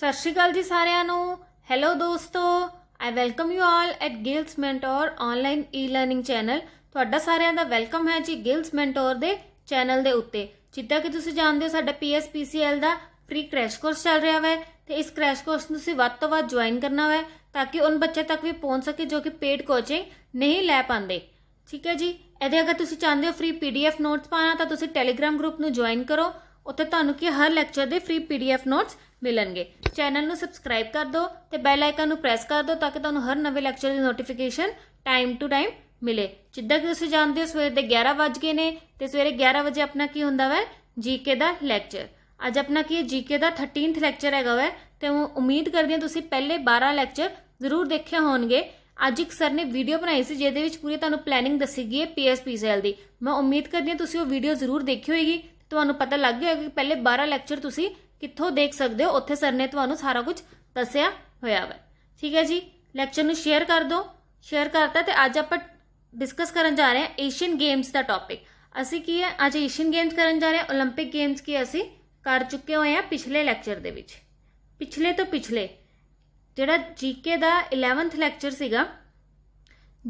ਸਤਿ ਸ਼੍ਰੀ ਅਕਾਲ ਜੀ ਸਾਰਿਆਂ ਨੂੰ ਹੈਲੋ ਦੋਸਤੋ I welcome you all at Gill's mentor online e-learning channel ਤੁਹਾਡਾ ਸਾਰਿਆਂ ਦਾ ਵੈਲਕਮ ਹੈ ਜੀ ਗਿਲਸ ਮੈਂਟੋਰ ਦੇ ਚੈਨਲ ਦੇ ਉੱਤੇ ਜਿੱਦਾਂ ਕਿ ਤੁਸੀਂ ਜਾਣਦੇ ਹੋ ਸਾਡਾ ਪੀਐਸਪੀਸੀਐਲ ਦਾ ਫ੍ਰੀ ਕ੍ਰੈਸ਼ ਕੋਰਸ ਚੱਲ ਰਿਹਾ ਹੈ ਤੇ ਇਸ ਕ੍ਰੈਸ਼ ਕੋਰਸ ਨੂੰ ਤੁਸੀਂ ਵੱਧ ਤੋਂ ਵੱਧ ਜੁਆਇਨ ਕਰਨਾ ਹੈ ਤਾਂ ਕਿ ਉਹਨਾਂ ਬੱਚੇ ਤੱਕ ਵੀ ਪਹੁੰਚ ਸਕੇ ਜੋ ਕਿ ਪੇਡ ਕੋਚਿੰਗ ਨਹੀਂ ਲੈ ਪਾਉਂਦੇ ਠੀਕ ਹੈ ਜੀ ਇਹਦੇ ਅਗਰ ਤੁਸੀਂ ਚਾਹੁੰਦੇ ਹੋ ਫ੍ਰੀ ਪੀਡੀਐਫ ਨੋਟਸ ਪਾਣਾ ਤਾਂ ਤੁਸੀਂ ਟੈਲੀਗ੍ਰam ਗਰੁੱਪ ਨੂੰ ਜੁਆਇਨ ਕਰੋ ਉੱਥੇ ਤੁਹਾਨੂੰ ਕੀ ਹਰ ਲੈਕਚਰ ਦੇ ਫ੍ਰੀ ਪੀਡੀਐਫ ਨੋਟਸ ਮਿਲਣਗੇ ਚੈਨਲ ਨੂੰ ਸਬਸਕ੍ਰਾਈਬ ਕਰ ਦਿਓ ਤੇ ਬੈਲ ਆਈਕਨ ਨੂੰ ਪ੍ਰੈਸ ਕਰ ਦਿਓ ਤਾਂ ਕਿ ਤੁਹਾਨੂੰ ਹਰ ਨਵੇਂ ਲੈਕਚਰ ਦੀ ਨੋਟੀਫਿਕੇਸ਼ਨ ਟਾਈਮ ਟੂ ਟਾਈਮ ਮਿਲੇ ਜਿੱਦਾਂ ਕਿ ਤੁਸੀਂ ਜਾਣਦੇ ਹੋ ਸਵੇਰ ਦੇ 11 ਵਜ ਗਏ ਨੇ ਤੇ ਸਵੇਰੇ 11 ਵਜੇ ਆਪਣਾ ਕੀ ਹੁੰਦਾ ਵੈ ਜੀਕੇ ਦਾ ਲੈਕਚਰ ਅੱਜ ਆਪਣਾ ਕੀ ਜੀਕੇ ਦਾ 13th ਲੈਕਚਰ ਹੈਗਾ ਵੈ ਤੇ ਉਮੀਦ ਕਰਦੀ ਹਾਂ ਤੁਸੀਂ ਪਹਿਲੇ 12 ਲੈਕਚਰ ਜ਼ਰੂਰ ਦੇਖੇ ਹੋਣਗੇ ਅੱਜ ਇੱਕ ਸਰ ਨੇ ਵੀਡੀਓ ਬਣਾਈ ਸੀ ਜਿਹਦੇ ਵਿੱਚ ਪੂਰੀ ਤੁਹਾਨੂੰ ਪਲੈਨਿੰਗ ਦੱਸੀ ਗਈ ਹੈ ਪੀਐਸਪੀ ਸੈਲ ਦੀ ਮੈਂ ਉਮੀਦ ਕਰਦੀ ਹਾਂ ਤੁਸੀਂ ਉਹ ਵੀਡੀਓ ਜ਼ਰੂਰ ਦੇਖੀ ਹੋਏਗੀ ਤੁਹਾਨੂੰ ਪਤਾ ਲੱਗ ਗਿਆ ਕਿ ਪਹਿਲੇ 12 ਲੈਕਚਰ ਤੁਸੀਂ ਕਿੱਥੋਂ ਦੇਖ ਸਕਦੇ ਹੋ ਉੱਥੇ ਸਰ ਨੇ ਤੁਹਾਨੂੰ ਸਾਰਾ ਕੁਝ ਦੱਸਿਆ ਹੋਇਆ ਹੈ ਠੀਕ ਹੈ ਜੀ ਲੈਕਚਰ ਨੂੰ ਸ਼ੇਅਰ ਕਰ ਦਿਓ ਸ਼ੇਅਰ ਕਰਤਾ ਤੇ ਅੱਜ ਆਪਾਂ ਡਿਸਕਸ ਕਰਨ ਜਾ ਰਹੇ ਹਾਂ ਏਸ਼ੀਅਨ ਗੇਮਸ ਦਾ ਟੌਪਿਕ ਅਸੀਂ ਕੀ ਹੈ ਅੱਜ ਏਸ਼ੀਅਨ ਗੇਮਸ ਕਰਨ ਜਾ ਰਹੇ ਹਾਂ 올림픽 ਗੇਮਸ ਕੀ ਅਸੀਂ ਕਰ ਚੁੱਕੇ ਹੋਏ ਹਾਂ ਪਿਛਲੇ ਲੈਕਚਰ ਦੇ ਵਿੱਚ ਪਿਛਲੇ ਤੋਂ ਪਿਛਲੇ ਜਿਹੜਾ ਜੀਕੇ ਦਾ 11th ਲੈਕਚਰ ਸੀਗਾ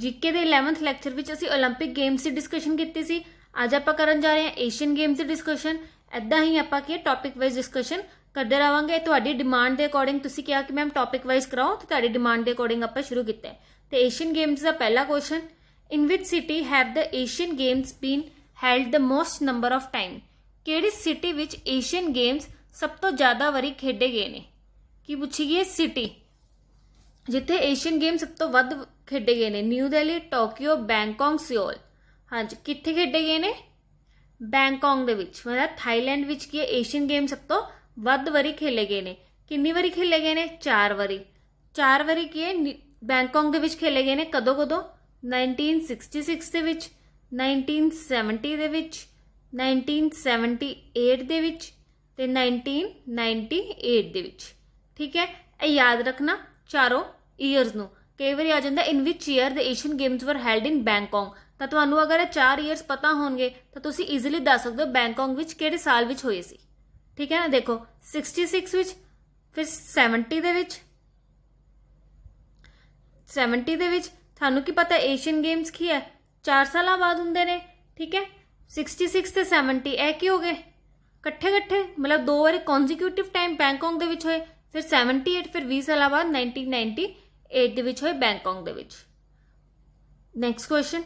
ਜੀਕੇ ਦੇ 11th ਲੈਕਚਰ ਵਿੱਚ ਅਸੀਂ 올림픽 ਗੇਮਸ ਦੀ ਡਿਸਕਸ਼ਨ ਕੀਤੀ ਸੀ आज आप करन जा रहे हैं ਏਸ਼ੀਅਨ ਗੇਮਸ ਦੀ ਡਿਸਕਸ਼ਨ ਐਦਾਂ ਹੀ ਆਪਾਂ ਕੀ ਟਾਪਿਕ ਵਾਈਜ਼ ਡਿਸਕਸ਼ਨ ਕਰਦੇ ਰਵਾਂਗੇ ਤੁਹਾਡੀ ਡਿਮਾਂਡ ਦੇ ਅਕੋਰਡਿੰਗ ਤੁਸੀਂ ਕਿਹਾ ਕਿ ਮੈਮ ਟਾਪਿਕ ਵਾਈਜ਼ ਕਰਾਓ ਤੇ ਤੁਹਾਡੀ ਡਿਮਾਂਡ ਦੇ ਅਕੋਰਡਿੰਗ ਆਪਾਂ ਸ਼ੁਰੂ ਕੀਤਾ ਤੇ ਏਸ਼ੀਅਨ ਗੇਮਸ ਦਾ ਪਹਿਲਾ question in which city have the Asian games been held the most number of time ਕਿਹੜੀ ਸਿਟੀ ਵਿੱਚ ਏਸ਼ੀਅਨ ਗੇਮਸ ਸਭ ਤੋਂ ਜ਼ਿਆਦਾ ਵਾਰੀ ਖੇਡੇ ਗਏ ਨੇ ਕੀ ਪੁੱਛੀ ਗਈ ਸਿਟੀ ਜਿੱਥੇ ਏਸ਼ੀਅਨ ਗੇਮ ਸਭ ਤੋਂ ਵੱਧ ਖੇਡੇ ਗਏ ਨੇ New Delhi Tokyo Bangkok Seoul ਹਾਂਜੀ ਕਿੱਥੇ ਖੇਡੇ ਗਏ ਨੇ ਬੈਂਕਾਂਗ ਦੇ ਵਿੱਚ ਮਤਲਬ ਥਾਈਲੈਂਡ ਵਿੱਚ ਕੀ ਏਸ਼ੀਅਨ ਗੇਮ ਸਭ ਤੋਂ ਵੱਧ ਵਾਰੀ ਖੇਲੇ ਗਏ ਨੇ ਕਿੰਨੀ ਵਾਰੀ ਖੇਲੇ ਗਏ ਨੇ 4 ਵਾਰੀ 4 ਵਾਰੀ ਕੀ ਬੈਂਕਾਂਗ ਦੇ ਵਿੱਚ ਖੇਲੇ ਗਏ ਨੇ ਕਦੋਂ ਕਦੋਂ 1966 ਦੇ ਵਿੱਚ 1970 ਦੇ ਵਿੱਚ 1978 ਦੇ ਵਿੱਚ ਤੇ 1998 ਦੇ ਵਿੱਚ ਠੀਕ ਹੈ ਇਹ ਯਾਦ ਰੱਖਣਾ ਚਾਰੋਂ ਈਅਰਸ ਨੂੰ ਕਈ ਵਾਰੀ ਆ ਜਾਂਦਾ in which year the Asian games were held in Bangkok ਤਾਂ ਤੁਹਾਨੂੰ ਅਗਰ ਇਹ 4 ਇਅਰਸ ਪਤਾ ਹੋਣਗੇ ਤਾਂ ਤੁਸੀਂ ਈਜ਼ੀਲੀ ਦੱਸ ਸਕਦੇ ਹੋ ਬੈਂਕਾਕ ਵਿੱਚ ਕਿਹੜੇ ਸਾਲ ਵਿੱਚ ਹੋਏ ਸੀ ਠੀਕ ਹੈ ਨਾ ਦੇਖੋ 66 ਵਿੱਚ ਫਿਰ 70 ਦੇ ਵਿੱਚ 70 ਦੇ ਵਿੱਚ ਤੁਹਾਨੂੰ ਕੀ ਪਤਾ ਏਸ਼ੀਅਨ ਗੇਮਸ ਕੀ ਹੈ 4 ਸਾਲਾਂ ਬਾਅਦ ਹੁੰਦੇ ਨੇ ਠੀਕ ਹੈ 66 ਤੇ 70 ਇਹ ਕੀ ਹੋ ਗਏ ਇਕੱਠੇ ਇਕੱਠੇ ਮਤਲਬ ਦੋ ਵਾਰ ਕੰਸੀਕਿਊਟਿਵ ਟਾਈਮ ਬੈਂਕਾਕ ਦੇ ਵਿੱਚ ਹੋਏ ਫਿਰ 78 ਫਿਰ 20 ਸਾਲਾਂ ਬਾਅਦ 1998 ਦੇ ਵਿੱਚ ਹੋਏ ਬੈਂਕਾਕ ਦੇ ਵਿੱਚ next question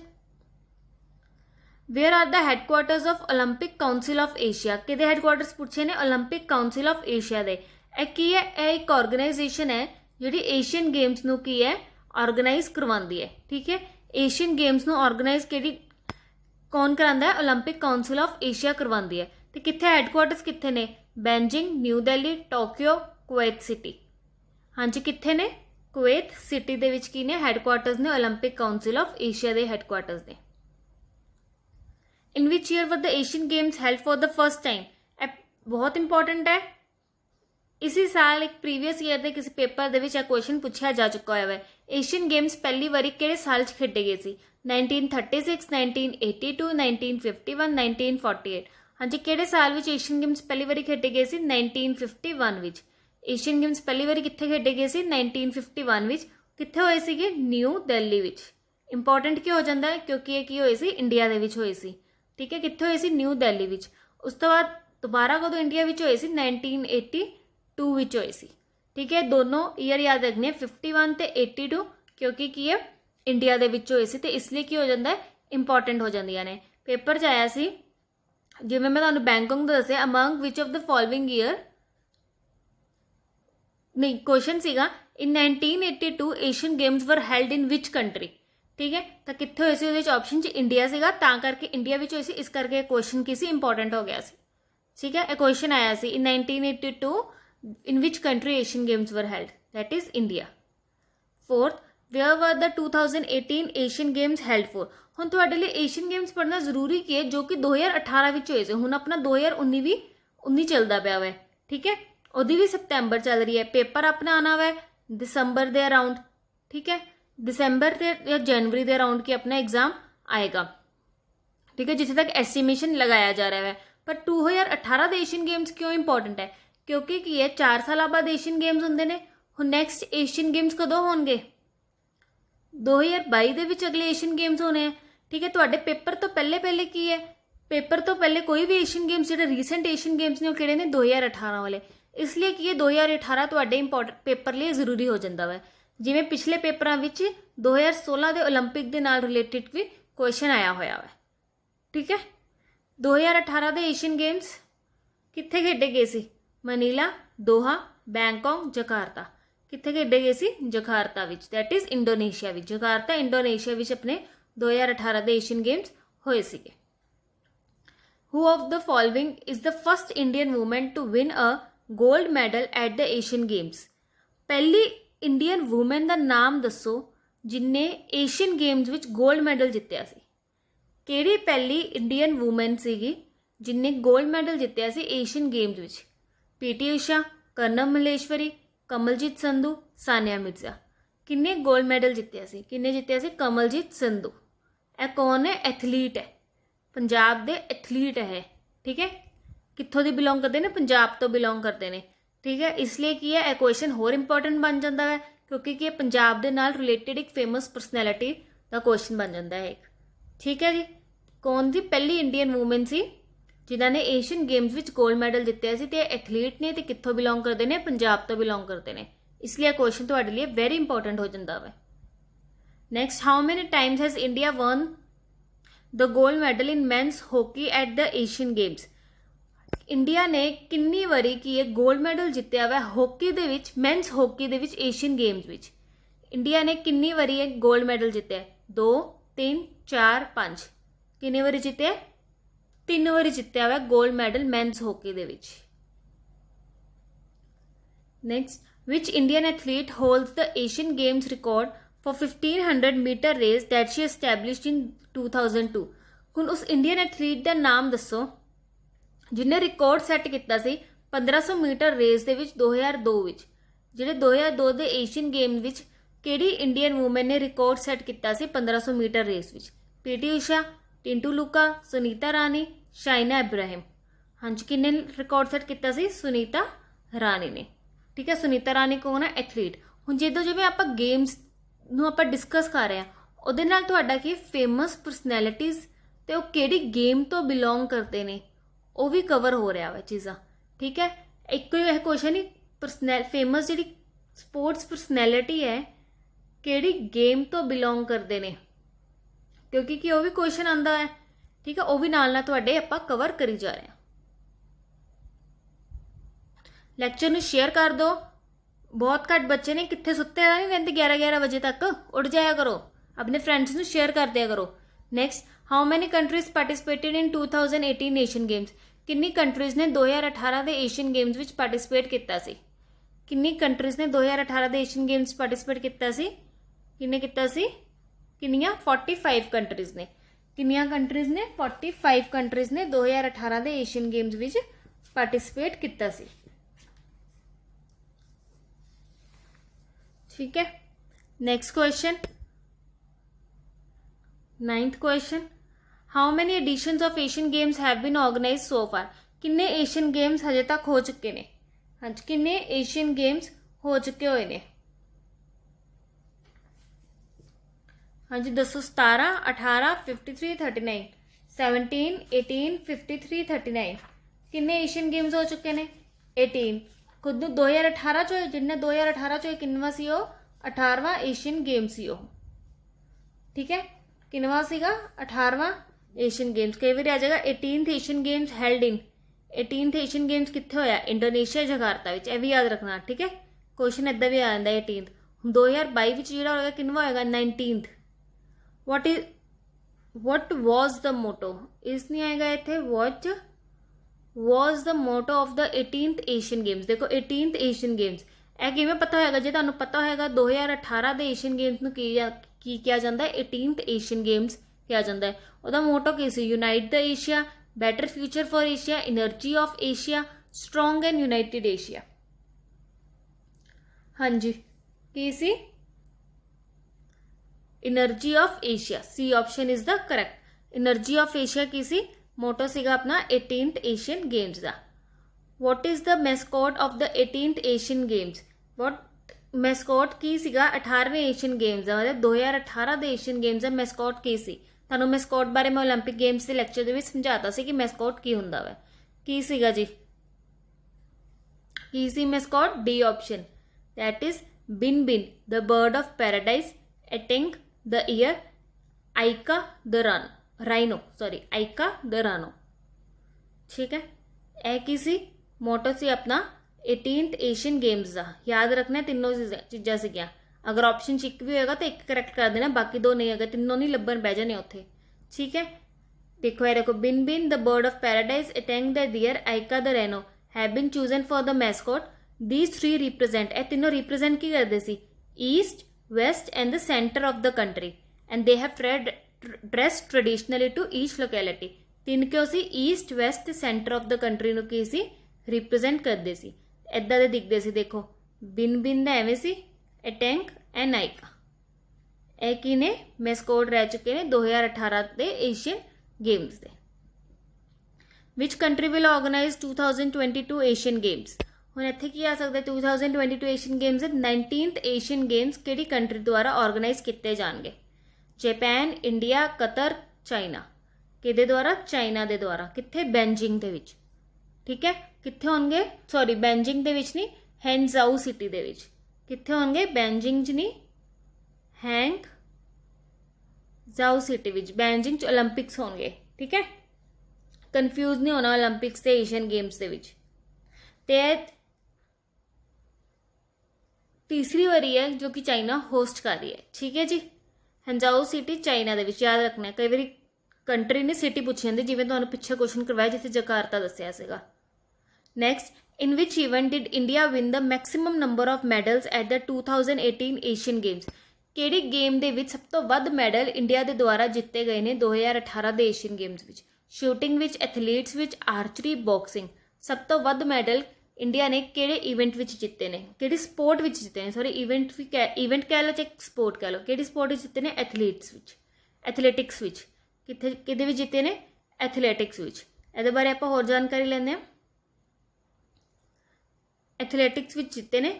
where are the headquarters of 올림픽 council of Asia ਕਿਦੇ ਹੈਡਕੁਆਰਟਰਸ ਪੁੱਛੇ ਨੇ 올림픽 ਕਾਉਂਸਲ ਆਫ ਏਸ਼ੀਆ ਦੇ ਇਹ ਕੀ ਹੈ ਇਹ ਇੱਕ ਆਰਗੇਨਾਈਜੇਸ਼ਨ ਹੈ ਜਿਹੜੀ ਏਸ਼ੀਅਨ ਗੇਮਸ ਨੂੰ ਕੀ ਹੈ ਆਰਗੇਨਾਈਜ਼ ਕਰਵਾਉਂਦੀ ਹੈ ਠੀਕ ਹੈ ਏਸ਼ੀਅਨ ਗੇਮਸ ਨੂੰ ਆਰਗੇਨਾਈਜ਼ ਕਿਹੜੀ ਕੌਣ ਕਰਾਂਦਾ ਹੈ 올림픽 ਕਾਉਂਸਲ ਆਫ ਏਸ਼ੀਆ ਕਰਵਾਉਂਦੀ ਹੈ ਤੇ ਕਿੱਥੇ ਹੈਡਕੁਆਰਟਰਸ ਕਿੱਥੇ ਨੇ Beijing New Delhi Tokyo Kuwait City ਹਾਂਜੀ ਕਿੱਥੇ ਨੇ ਕੁਵੈਤ ਸਿਟੀ ਦੇ ਵਿੱਚ ਕੀ ਨੇ ਹੈਡਕੁਆਰਟਰਸ ਨੇ 올림픽 ਕਾਉਂਸਲ ਆਫ ਏਸ਼ੀਆ ਦੇ ਹੈਡਕੁਆਰਟਰਸ ਨੇ in which year were the Asian games held for the first time ਬਹੁਤ ਇੰਪੋਰਟੈਂਟ ਹੈ ਇਸੇ ਸਾਲ ਇੱਕ ਪ੍ਰੀਵੀਅਸ ਈਅਰ ਦੇ ਕਿਸੇ ਪੇਪਰ ਦੇ ਵਿੱਚ ਇਹ ਕੁਐਸਚਨ ਪੁੱਛਿਆ ਜਾ ਚੁੱਕਾ ਹੋਇਆ ਹੈ ਏਸ਼ੀਅਨ ਗੇਮਸ ਪਹਿਲੀ ਵਾਰੀ ਕਿਹੜੇ ਸਾਲ 'ਚ ਖੇਡੇ ਗਏ ਸੀ 1936 1982 1951 1948 ਹਾਂਜੀ ਕਿਹੜੇ ਸਾਲ ਵਿੱਚ ਏਸ਼ੀਅਨ ਗੇਮਸ ਪਹਿਲੀ ਵਾਰੀ ਖੇਡੇ ਗਏ ਸੀ 1951 ਵਿੱਚ ਏਸ਼ੀਅਨ ਗੇਮਸ ਪਹਿਲੀ ਵਾਰੀ ਕਿੱਥੇ ਖੇਡੇ ਗਏ ਸੀ 1951 ਵਿੱਚ ਕਿੱਥੇ ਹੋਏ ਸੀਗੇ ਨਿਊ ਦਿੱਲੀ ਵਿੱਚ ਇੰਪੋਰਟੈਂਟ ਕਿਉਂ ਹੋ ਜਾਂਦਾ ਹੈ ਕਿਉਂਕਿ ਇਹ ਕੀ ਹੋਏ ਸੀ ਇੰਡੀਆ ਦੇ ਵਿੱਚ ਹੋਏ ਸੀ ਠੀਕ ਹੈ ਕਿੱਥੇ ਹੋਏ ਸੀ ਨਿਊ ਦਿੱਲੀ ਵਿੱਚ ਉਸ ਤੋਂ ਬਾਅਦ ਦੁਬਾਰਾ ਕਦੋਂ ਇੰਡੀਆ ਵਿੱਚ ਹੋਏ ਸੀ 1982 ਵਿੱਚ ਹੋਏ ਸੀ ਠੀਕ ਹੈ ਦੋਨੋਂ ਈਅਰ ਯਾਦ ਰੱਖਨੇ 51 ਤੇ 82 ਕਿਉਂਕਿ ਕੀ ਹੈ ਇੰਡੀਆ ਦੇ ਵਿੱਚ ਹੋਏ ਸੀ ਤੇ ਇਸ ਲਈ ਕੀ ਹੋ ਜਾਂਦਾ ਹੈ ਇੰਪੋਰਟੈਂਟ ਹੋ ਜਾਂਦੀਆਂ ਨੇ ਪੇਪਰ 'ਚ ਆਇਆ ਸੀ ਜਿਵੇਂ ਮੈਂ ਤੁਹਾਨੂੰ ਬੈਂਕਿੰਗ ਦਾ ਦੱਸਿਆ among which of the following year ਨਹੀਂ ਕੁਐਸਚਨ ਸੀਗਾ in 1982 Asian games were held in which country ठीक है तो कितने हुए थे ऑप्शन च इंडिया से करके इंडिया भी हुए इस करके क्वेश्चन की सी इंपोर्टेंट हो गया ठीक है क्वेश्चन आया से in nineteen eighty two in which country Asian games were held that is India fourth where were the two thousand eighteen Asian games held for हूँ थोड़े लिए एशियन गेम्स पढ़ना जरूरी की है जो कि दो हज़ार अठारह में हुए थे हूँ अपना दो हज़ार उन्नी भी उन्नी चलता पाया वै ठीक है वो भी सितंबर चल रही है पेपर अपना आना वै दिसंबर दे अराउंड ठीक है दिसंबर या जनवरी के अराउंड की अपना एग्जाम आएगा ठीक है जिसे तक एस्टिमेशन लगाया जा रहा है पर टू हजार अठारह एशियन गेम्स क्यों इंपॉर्टेंट है क्योंकि की है चार साल बाद एशियन गेम्स होंगे ने ਹੁਣ ਨੈਕਸਟ ਏਸ਼ੀਅਨ ਗੇਮਸ ਕਦੋਂ ਹੋਣਗੇ 2022 ਦੇ ਵਿੱਚ ਅਗਲੇ ਏਸ਼ੀਅਨ ਗੇਮਸ ਹੋਣੇ ਆ ਠੀਕ ਹੈ ਤੁਹਾਡੇ ਪੇਪਰ ਤੋਂ ਪਹਿਲੇ ਪਹਿਲੇ ਕੀ ਹੈ ਪੇਪਰ ਤੋਂ ਪਹਿਲੇ ਕੋਈ ਵੀ ਏਸ਼ੀਅਨ ਗੇਮਸ ਜਿਹੜੇ ਰੀਸੈਂਟ ਏਸ਼ੀਅਨ ਗੇਮਸ ਨੇ ਉਹ ਕਿਹੜੇ ਨੇ 2018 ਵਾਲੇ ਇਸ ਲਈ ਕੀ ਹੈ 2018 ਤੁਹਾਡੇ ਇੰਪੋਰਟੈਂਟ ਪੇਪਰ ਲਈ ਜ਼ਰੂਰੀ ਹੋ ਜਾਂਦਾ ਹੈ ਜਿਵੇਂ ਪਿਛਲੇ ਪੇਪਰਾਂ ਵਿੱਚ 2016 ਦੇ 올림픽 ਦੇ ਨਾਲ ਰਿਲੇਟਡ ਵੀ ਕੁਐਸਚਨ ਆਇਆ ਹੋਇਆ ਹੈ ਠੀਕ ਹੈ 2018 ਦੇ ਏਸ਼ੀਅਨ ਗੇਮਸ ਕਿੱਥੇ ਖੇਡੇ ਗਏ ਸੀ ਮਨੀਲਾ ਦੋਹਾ ਬੈਂਕਾਕ ਜਕਾਰਤਾ ਕਿੱਥੇ ਖੇਡੇ ਗਏ ਸੀ ਜਕਾਰਤਾ ਵਿੱਚ ਥੈਟ ਇਜ਼ ਇੰਡੋਨੇਸ਼ੀਆ ਵਿੱਚ ਜਕਾਰਤਾ ਇੰਡੋਨੇਸ਼ੀਆ ਵਿੱਚ ਆਪਣੇ 2018 ਦੇ ਏਸ਼ੀਅਨ ਗੇਮਸ ਹੋਏ ਸੀਗੇ who of the following is the first Indian woman to win a 골ਡ medal at the Asian games ਪਹਿਲੀ ਇੰਡੀਅਨ ਔਮਨ ਦਾ ਨਾਮ ਦੱਸੋ ਜਿਨਨੇ ਏਸ਼ੀਅਨ ਗੇਮਸ ਵਿੱਚ 골ਡ ਮੈਡਲ ਜਿੱਤਿਆ ਸੀ ਕਿਹੜੀ ਪਹਿਲੀ ਇੰਡੀਅਨ ਔਮਨ ਸੀਗੀ ਜਿਨਨੇ 골ਡ ਮੈਡਲ ਜਿੱਤਿਆ ਸੀ ਏਸ਼ੀਅਨ ਗੇਮਸ ਵਿੱਚ ਪੀਟੀ ਊਸ਼ਾ ਕਰਨਮ ਮਲੇਸ਼ਵਰੀ ਕਮਲਜੀਤ ਸੰਧੂ ਸਾਨੀਆ ਮਿਰਜ਼ਾ ਕਿੰਨੇ 골ਡ ਮੈਡਲ ਜਿੱਤਿਆ ਸੀ ਕਿੰਨੇ ਜਿੱਤਿਆ ਸੀ ਕਮਲਜੀਤ ਸੰਧੂ ਇਹ ਕੌਣ ਹੈ ਐਥਲੀਟ ਹੈ ਪੰਜਾਬ ਦੇ ਐਥਲੀਟ ਹੈ ਠੀਕ ਹੈ ਕਿੱਥੋਂ ਦੇ ਬਿਲੋਂਗ ਕਰਦੇ ਨੇ ਪੰਜਾਬ ਤੋਂ ਬਿਲੋਂਗ ਕਰਦੇ ਨੇ ਠੀਕ ਹੈ ਇਸ ਲਈ ਕੀ ਹੈ ਇਹ ਕੁਐਸਚਨ ਹੋਰ ਇੰਪੋਰਟੈਂਟ ਬਣ ਜਾਂਦਾ ਹੈ ਕਿਉਂਕਿ ਕਿ ਪੰਜਾਬ ਦੇ ਨਾਲ ਰਿਲੇਟਡ ਇੱਕ ਫੇਮਸ ਪਰਸਨੈਲਿਟੀ ਦਾ ਕੁਐਸਚਨ ਬਣ ਜਾਂਦਾ ਹੈ ਇੱਕ ਠੀਕ ਹੈ ਜੀ ਕੌਣ ਦੀ ਪਹਿਲੀ ਇੰਡੀਅਨ ਔਮਨ ਸੀ ਜਿਨ੍ਹਾਂ ਨੇ ਏਸ਼ੀਅਨ ਗੇਮਸ ਵਿੱਚ 골ਡ ਮੈਡਲ ਜਿੱਤਿਆ ਸੀ ਤੇ ਐਥਲੀਟ ਨੇ ਤੇ ਕਿੱਥੋਂ ਬਿਲੋਂਗ ਕਰਦੇ ਨੇ ਪੰਜਾਬ ਤੋਂ ਬਿਲੋਂਗ ਕਰਦੇ ਨੇ ਇਸ ਲਈ ਇਹ ਕੁਐਸਚਨ ਤੁਹਾਡੇ ਲਈ ਵੈਰੀ ਇੰਪੋਰਟੈਂਟ ਹੋ ਜਾਂਦਾ ਹੈ next how many times has India won the 골ਡ medal in men's hockey at the Asian games India ਨੇ ਕਿੰਨੀ ਵਾਰੀ ਕੀ ਇਹ 골ਡ ਮੈਡਲ ਜਿੱਤਿਆ ਹੋਇਆ ਹਾਕੀ ਦੇ ਵਿੱਚ ਮੈਨਸ ਹਾਕੀ ਦੇ ਵਿੱਚ ਏਸ਼ੀਅਨ ਗੇਮਸ ਵਿੱਚ ਇੰਡੀਆ ਨੇ ਕਿੰਨੀ ਵਾਰੀ ਇਹ 골ਡ ਮੈਡਲ ਜਿੱਤਿਆ 2 3 4 5 ਕਿੰਨੇ ਵਾਰੀ ਜਿੱਤਿਆ 3 ਵਾਰੀ ਜਿੱਤਿਆ ਹੋਇਆ 골ਡ ਮੈਡਲ ਮੈਨਸ ਹਾਕੀ ਦੇ ਵਿੱਚ next which Indian athlete holds the Asian games record for 1500 metre race that she established in 2002 ਹੁਣ ਉਸ ਇੰਡੀਅਨ ਐਥਲੀਟ ਦਾ ਨਾਮ ਦੱਸੋ ਜਿਨੇ ਰਿਕਾਰਡ ਸੈੱਟ ਕੀਤਾ ਸੀ 1500 ਮੀਟਰ ਰੇਸ ਦੇ ਵਿੱਚ 2002 ਵਿੱਚ ਜਿਹੜੇ 2002 ਦੇ ਏਸ਼ੀਅਨ ਗੇਮ ਵਿੱਚ ਕਿਹੜੀ ਇੰਡੀਅਨ ਔਮਨ ਨੇ ਰਿਕਾਰਡ ਸੈੱਟ ਕੀਤਾ ਸੀ 1500 ਮੀਟਰ ਰੇਸ ਵਿੱਚ ਪੀਟੀ ਊਸ਼ਾ ਟਿੰਟੂ ਲੂਕਾ ਸੁਨੀਤਾ ਰਾਣੀ ਸ਼ਾਇਨਾ ਇਬਰਾਹਿਮ ਹਾਂਜੀ ਕਿਨੇ ਰਿਕਾਰਡ ਸੈੱਟ ਕੀਤਾ ਸੀ ਸੁਨੀਤਾ ਰਾਣੀ ਨੇ ਠੀਕ ਹੈ ਸੁਨੀਤਾ ਰਾਣੀ ਕੋਣ ਹੈ ਐਥਲੀਟ ਹੁਣ ਜਦੋਂ ਜਿਵੇਂ ਆਪਾਂ ਗੇਮਸ ਨੂੰ ਆਪਾਂ ਡਿਸਕਸ ਕਰ ਰਹੇ ਆ ਉਹਦੇ ਨਾਲ ਤੁਹਾਡਾ ਕੀ ਫੇਮਸ ਪਰਸਨੈਲਿਟੀਆਂ ਤੇ ਉਹ ਕਿਹੜੀ ਗੇਮ ਤੋਂ ਬਿਲੋਂਗ ਕਰਦੇ ਨੇ ਉਹ ਵੀ ਕਵਰ ਹੋ ਰਿਹਾ ਵਾ ਚੀਜ਼ਾਂ ਠੀਕ ਹੈ ਇੱਕੋ ਹੀ ਇਹ ਕੁਐਸਚਨ ਹੀ ਪਰਸਨਲ ਫੇਮਸ ਜਿਹੜੀ ਸਪੋਰਟਸ ਪਰਸਨੈਲਿਟੀ ਹੈ ਕਿਹੜੀ ਗੇਮ ਤੋਂ ਬਿਲੋਂਗ ਕਰਦੇ ਨੇ ਕਿਉਂਕਿ ਕਿ ਉਹ ਵੀ ਕੁਐਸਚਨ ਆਂਦਾ ਹੈ ਠੀਕ ਹੈ ਉਹ ਵੀ ਨਾਲ ਨਾਲ ਤੁਹਾਡੇ ਆਪਾਂ ਕਵਰ ਕਰੀ ਜਾ ਰਹੇ ਹਾਂ ਲੈਕਚਰ ਨੂੰ ਸ਼ੇਅਰ ਕਰ ਦਿਓ ਬਹੁਤ ਘੱਟ ਬੱਚੇ ਨੇ ਕਿੱਥੇ ਸੁੱਤੇ ਆ ਨਹੀਂ ਰਹਿੰਦੇ 11 11 ਵਜੇ ਤੱਕ ਉੱਠ ਜਾਇਆ ਕਰੋ ਆਪਣੇ ਫਰੈਂਡਸ ਨੂੰ ਸ਼ੇਅਰ ਕਰ ਦਿਆ ਕਰੋ next how many countries participated in 2018 nation games ਕਿੰਨੀ ਕੰਟਰੀਜ਼ ਨੇ 2018 ਦੇ ਏਸ਼ੀਅਨ ਗੇਮਸ ਵਿੱਚ ਪਾਰਟਿਸਿਪੇਟ ਕੀਤਾ ਸੀ ਕਿੰਨੀ ਕੰਟਰੀਜ਼ ਨੇ 2018 ਦੇ ਏਸ਼ੀਅਨ ਗੇਮਸ ਪਾਰਟਿਸਿਪੇਟ ਕੀਤਾ ਸੀ ਕਿੰਨੇ ਕੀਤਾ ਸੀ ਕਿੰਨੀਆਂ 45 ਕੰਟਰੀਜ਼ ਨੇ ਕਿੰਨੀਆਂ ਕੰਟਰੀਜ਼ ਨੇ 45 ਕੰਟਰੀਜ਼ ਨੇ 2018 ਦੇ ਏਸ਼ੀਅਨ ਗੇਮਸ ਵਿੱਚ ਪਾਰਟਿਸਿਪੇਟ ਕੀਤਾ ਸੀ ठीक है next question ninth question how many edition of Asian games have been organize so far किन्ने एशियन गेम्स हजे तक हो चुके ने हाँ जी किन्ने एशियन गेम्स हो चुके हुए ने हाँ जी दसो सतारह अठारह fifty three thirty nine seventeen eighteen fifty three thirty nine किन्ने एशियन गेम्स हो चुके ने एटीन खुद दो हज़ार अठारह चो जिन्ने दो हज़ार अठारह चो किन्नवा सी अठारवा एशियन गेम्स ही ठीक है किनवा सीगा अठारवा ਏਸ਼ੀਅਨ ਗੇਮਸ ਕਈ ਵਾਰ ਆ ਜਾਏਗਾ 18th Asian games held in 18th Asian games ਕਿੱਥੇ ਹੋਇਆ ਇੰਡੋਨੇਸ਼ੀਆ ਜਕਾਰਤਾ ਵਿੱਚ ਇਹ ਵੀ ਯਾਦ ਰੱਖਣਾ ਠੀਕ ਹੈ ਕੁਐਸਚਨ ਇਦਾਂ ਵੀ ਆ ਜਾਂਦਾ 18th 2022 ਵਿੱਚ ਜਿਹੜਾ ਹੋਏਗਾ ਕਿੰਨਵਾ ਹੋਏਗਾ 19th what is what was the motto ਇਸ ਨਹੀਂ ਆਏਗਾ ਇੱਥੇ what was the motto of the 18th Asian games ਦੇਖੋ 18th ਏਸ਼ੀਅਨ ਗੇਮਸ ਇਹ ਕਿਵੇਂ ਪਤਾ ਹੋਏਗਾ ਜੇ ਤੁਹਾਨੂੰ ਪਤਾ ਹੋਏਗਾ 2018 ਦੇ ਏਸ਼ੀਅਨ ਗੇਮਸ ਨੂੰ ਕੀ ਕੀ ਕਿਹਾ ਜਾਂਦਾ 18th ਏਸ਼ੀਅਨ ਗੇਮਸ ਕਿਹਾ ਜਾਂਦਾ ਹੈ मोटो ਮੋਟੋ ਕੀ ਸੀ unite the Asia better future for Asia energy of Asia strong and united Asia ਹਾਂਜੀ ਕੀ ਸੀ एनर्जी ऑफ एशिया सी option is the correct energy of Asia की सी मोटो सीगा अपना एटीन एशियन गेम्स का what is the mascot of the eighteen Asian games what mascot की सीगा अठारहवें एशियन गेम्स का मतलब दो हजार अठारह के एशियन गेम्स का मैस्कॉट की सी ਤੁਹਾਨੂੰ ਮੈਂ ਸਕਾਟ ਬਾਰੇ ਮੈਂ 올림픽 ਗੇਮਸ ਦੇ ਲੈਕਚਰ ਦੇ ਵਿੱਚ ਸਮਝਾਤਾ ਸੀ ਕਿ ਮੈਸਕਟ ਕੀ ਹੁੰਦਾ ਵਾ ਕੀ ਸੀਗਾ ਜੀ ਕੀ ਸੀ mascot D option that is bin bin the bird of paradise atink the ear aika the run rhino sorry aika the rhino ठीक है ए की सी मोटो सी अपना एटीन एशियन गेम्स का याद रखना तीनों चीज़ें चीज़ा सीगिया अगर ऑप्शन एक भी होगा तो एक करेक्ट कर देना बाकी दो नहीं अगर तीनों नहीं लब्बन बह जाने होते ठीक है देखो ये देखो Bhin Bhin the bird of paradise Atung the deer आइका the rhino have been chosen for the mascot these three represent a तीनों रिप्रजेंट की करते east west and the centre of the country and they have dress traditionally to each locality तिनके उसी east west centre of the country की represent करते इदा देसी एदा दे देखो बिन बिन एवें अटैंक एनाइका एकी ने मेस्कोट रह चुके हैं 2018 के एशियन गेम्स दे which country will organise 2022 Asian Games ਹੁਣ ਇੱਥੇ ਕੀ ਆ ਸਕਦਾ 2022 ਏਸ਼ੀਅਨ ਗੇਮਸ ਦੇ 19th ਏਸ਼ੀਅਨ ਗੇਮਸ ਕਿਹੜੀ ਕੰਟਰੀ ਦੁਆਰਾ ਆਰਗੇਨਾਈਜ਼ ਕੀਤੇ ਜਾਣਗੇ ਜਾਪਾਨ ਇੰਡੀਆ ਕਤਰ ਚਾਈਨਾ ਕਿਹਦੇ ਦੁਆਰਾ ਚਾਈਨਾ ਦੇ ਦੁਆਰਾ ਕਿੱਥੇ ਬੈਂਜਿੰਗ ਦੇ ਵਿੱਚ ਠੀਕ ਹੈ ਕਿੱਥੇ ਹੋਣਗੇ ਸੌਰੀ ਬੈਂਜਿੰਗ ਦੇ ਵਿੱਚ ਨਹੀਂ ਹੈਂਜ਼ਾਊ ਸਿਟੀ ਦੇ ਵਿੱਚ ਕਿੱਥੇ ਹੋਣਗੇ ਬੈਂਜਿੰਗ ਚ ਨਹੀਂ ਹੈਂਕ ਜਾਓ ਸਿਟੀ ਵਿੱਚ ਬੈਂਜਿੰਗ ਚ 올림픽ਸ ਹੋਣਗੇ ਠੀਕ ਹੈ ਕਨਫਿਊਜ਼ ਨਹੀਂ ਹੋਣਾ 올림픽ਸ ਤੇ ਏਸ਼ੀਅਨ ਗੇਮਸ ਦੇ ਵਿੱਚ ਤੇ ਤੀਸਰੀ ਵਾਰੀ ਹੈ ਜੋ ਕਿ ਚਾਈਨਾ ਹੋਸਟ ਕਰ ਰਹੀ ਹੈ ਠੀਕ ਹੈ ਜੀ ਹੰਜਾਓ ਸਿਟੀ ਚਾਈਨਾ ਦੇ ਵਿੱਚ ਯਾਦ ਰੱਖਣਾ ਕਈ ਵਾਰੀ ਕੰਟਰੀ ਨੇ ਸਿਟੀ ਪੁੱਛੀ ਜਾਂਦੀ ਜਿਵੇਂ ਤੁਹਾਨੂੰ ਪਿੱਛੇ ਕੁਐਸਚਨ ਕਰਵਾਇਆ ਜਿੱਥੇ ਜਕਾਰਤਾ ਦੱਸਿਆ ਸੀਗਾ next In which event did India win the maximum number of medals at the 2018 Asian Games? ਕਿਹੜੇ ਗੇਮ ਦੇ ਵਿੱਚ ਸਭ ਤੋਂ ਵੱਧ ਮੈਡਲ ਇੰਡੀਆ ਦੇ ਦੁਆਰਾ ਜਿੱਤੇ ਗਏ ਨੇ 2018 ਦੇ ਏਸ਼ੀਅਨ ਗੇਮਸ ਵਿੱਚ ਸ਼ੂਟਿੰਗ ਵਿੱਚ ਐਥਲੀਟਸ ਵਿੱਚ ਆਰਚਰੀ ਬਾਕਸਿੰਗ ਸਭ ਤੋਂ ਵੱਧ ਮੈਡਲ ਇੰਡੀਆ ਨੇ ਕਿਹੜੇ ਇਵੈਂਟ ਵਿੱਚ ਜਿੱਤੇ ਨੇ ਕਿਹੜੀ ਸਪੋਰਟ ਵਿੱਚ ਜਿੱਤੇ ਨੇ ਸੌਰੀ ਇਵੈਂਟ ਵੀ ਇਵੈਂਟ ਕਹਿ ਲਓ ਜਾਂ ਸਪੋਰਟ ਕਹਿ ਲਓ ਕਿਹੜੀ ਸਪੋਰਟ ਵਿੱਚ ਜਿੱਤੇ ਨੇ ਐਥਲੀਟਸ ਵਿੱਚ ਐਥਲੈਟਿਕਸ ਵਿੱਚ ਕਿੱਥੇ ਕਿਹਦੇ ਵਿੱਚ ਜਿੱਤੇ ਨੇ ਐਥਲੈਟਿਕਸ ਵਿੱਚ ਇਹਦੇ ਬਾਰੇ ਆਪਾਂ ਹੋਰ ਜਾਣਕਾਰੀ ਲੈਂਦੇ ਹਾਂ एथलैटिक्स में ਜਿੱਤੇ ਨੇ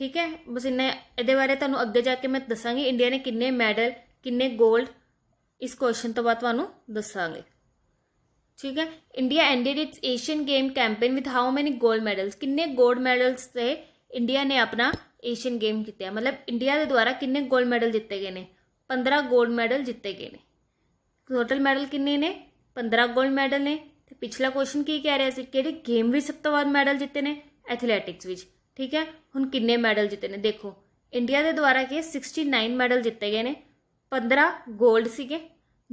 ठीक है बस इन्हें ਬਾਰੇ ਤੁਹਾਨੂੰ अगे जाके मैं दसागी इंडिया ने किन्ने मैडल किन्ने गोल्ड इस क्वेश्चन तो बाद दसागे ठीक है India ended its Asian game campaign with how many gold medals किन्ने गोल्ड मैडल्स से इंडिया ने अपना एशियन गेम जितया मतलब इंडिया के द्वारा किन्ने गोल्ड मैडल जीते गए हैं पंद्रह गोल्ड मैडल जीते गए हैं टोटल मैडल किन्ने ने पंद्रह गोल्ड मैडल ने पिछला क्वेश्चन की कह रहा है कि गेम भी सब तो वह मैडल जीते हैं एथलैटिक्स ਵਿੱਚ ਠੀਕ ਹੈ ਹੁਣ ਕਿੰਨੇ ਮੈਡਲ ਜਿੱਤੇ ਨੇ ਦੇਖੋ ਇੰਡੀਆ ਦੇ ਦੁਆਰਾ ਕਿ 69 ਮੈਡਲ ਜਿੱਤੇ ਗਏ ਨੇ 15 골ਡ ਸੀਗੇ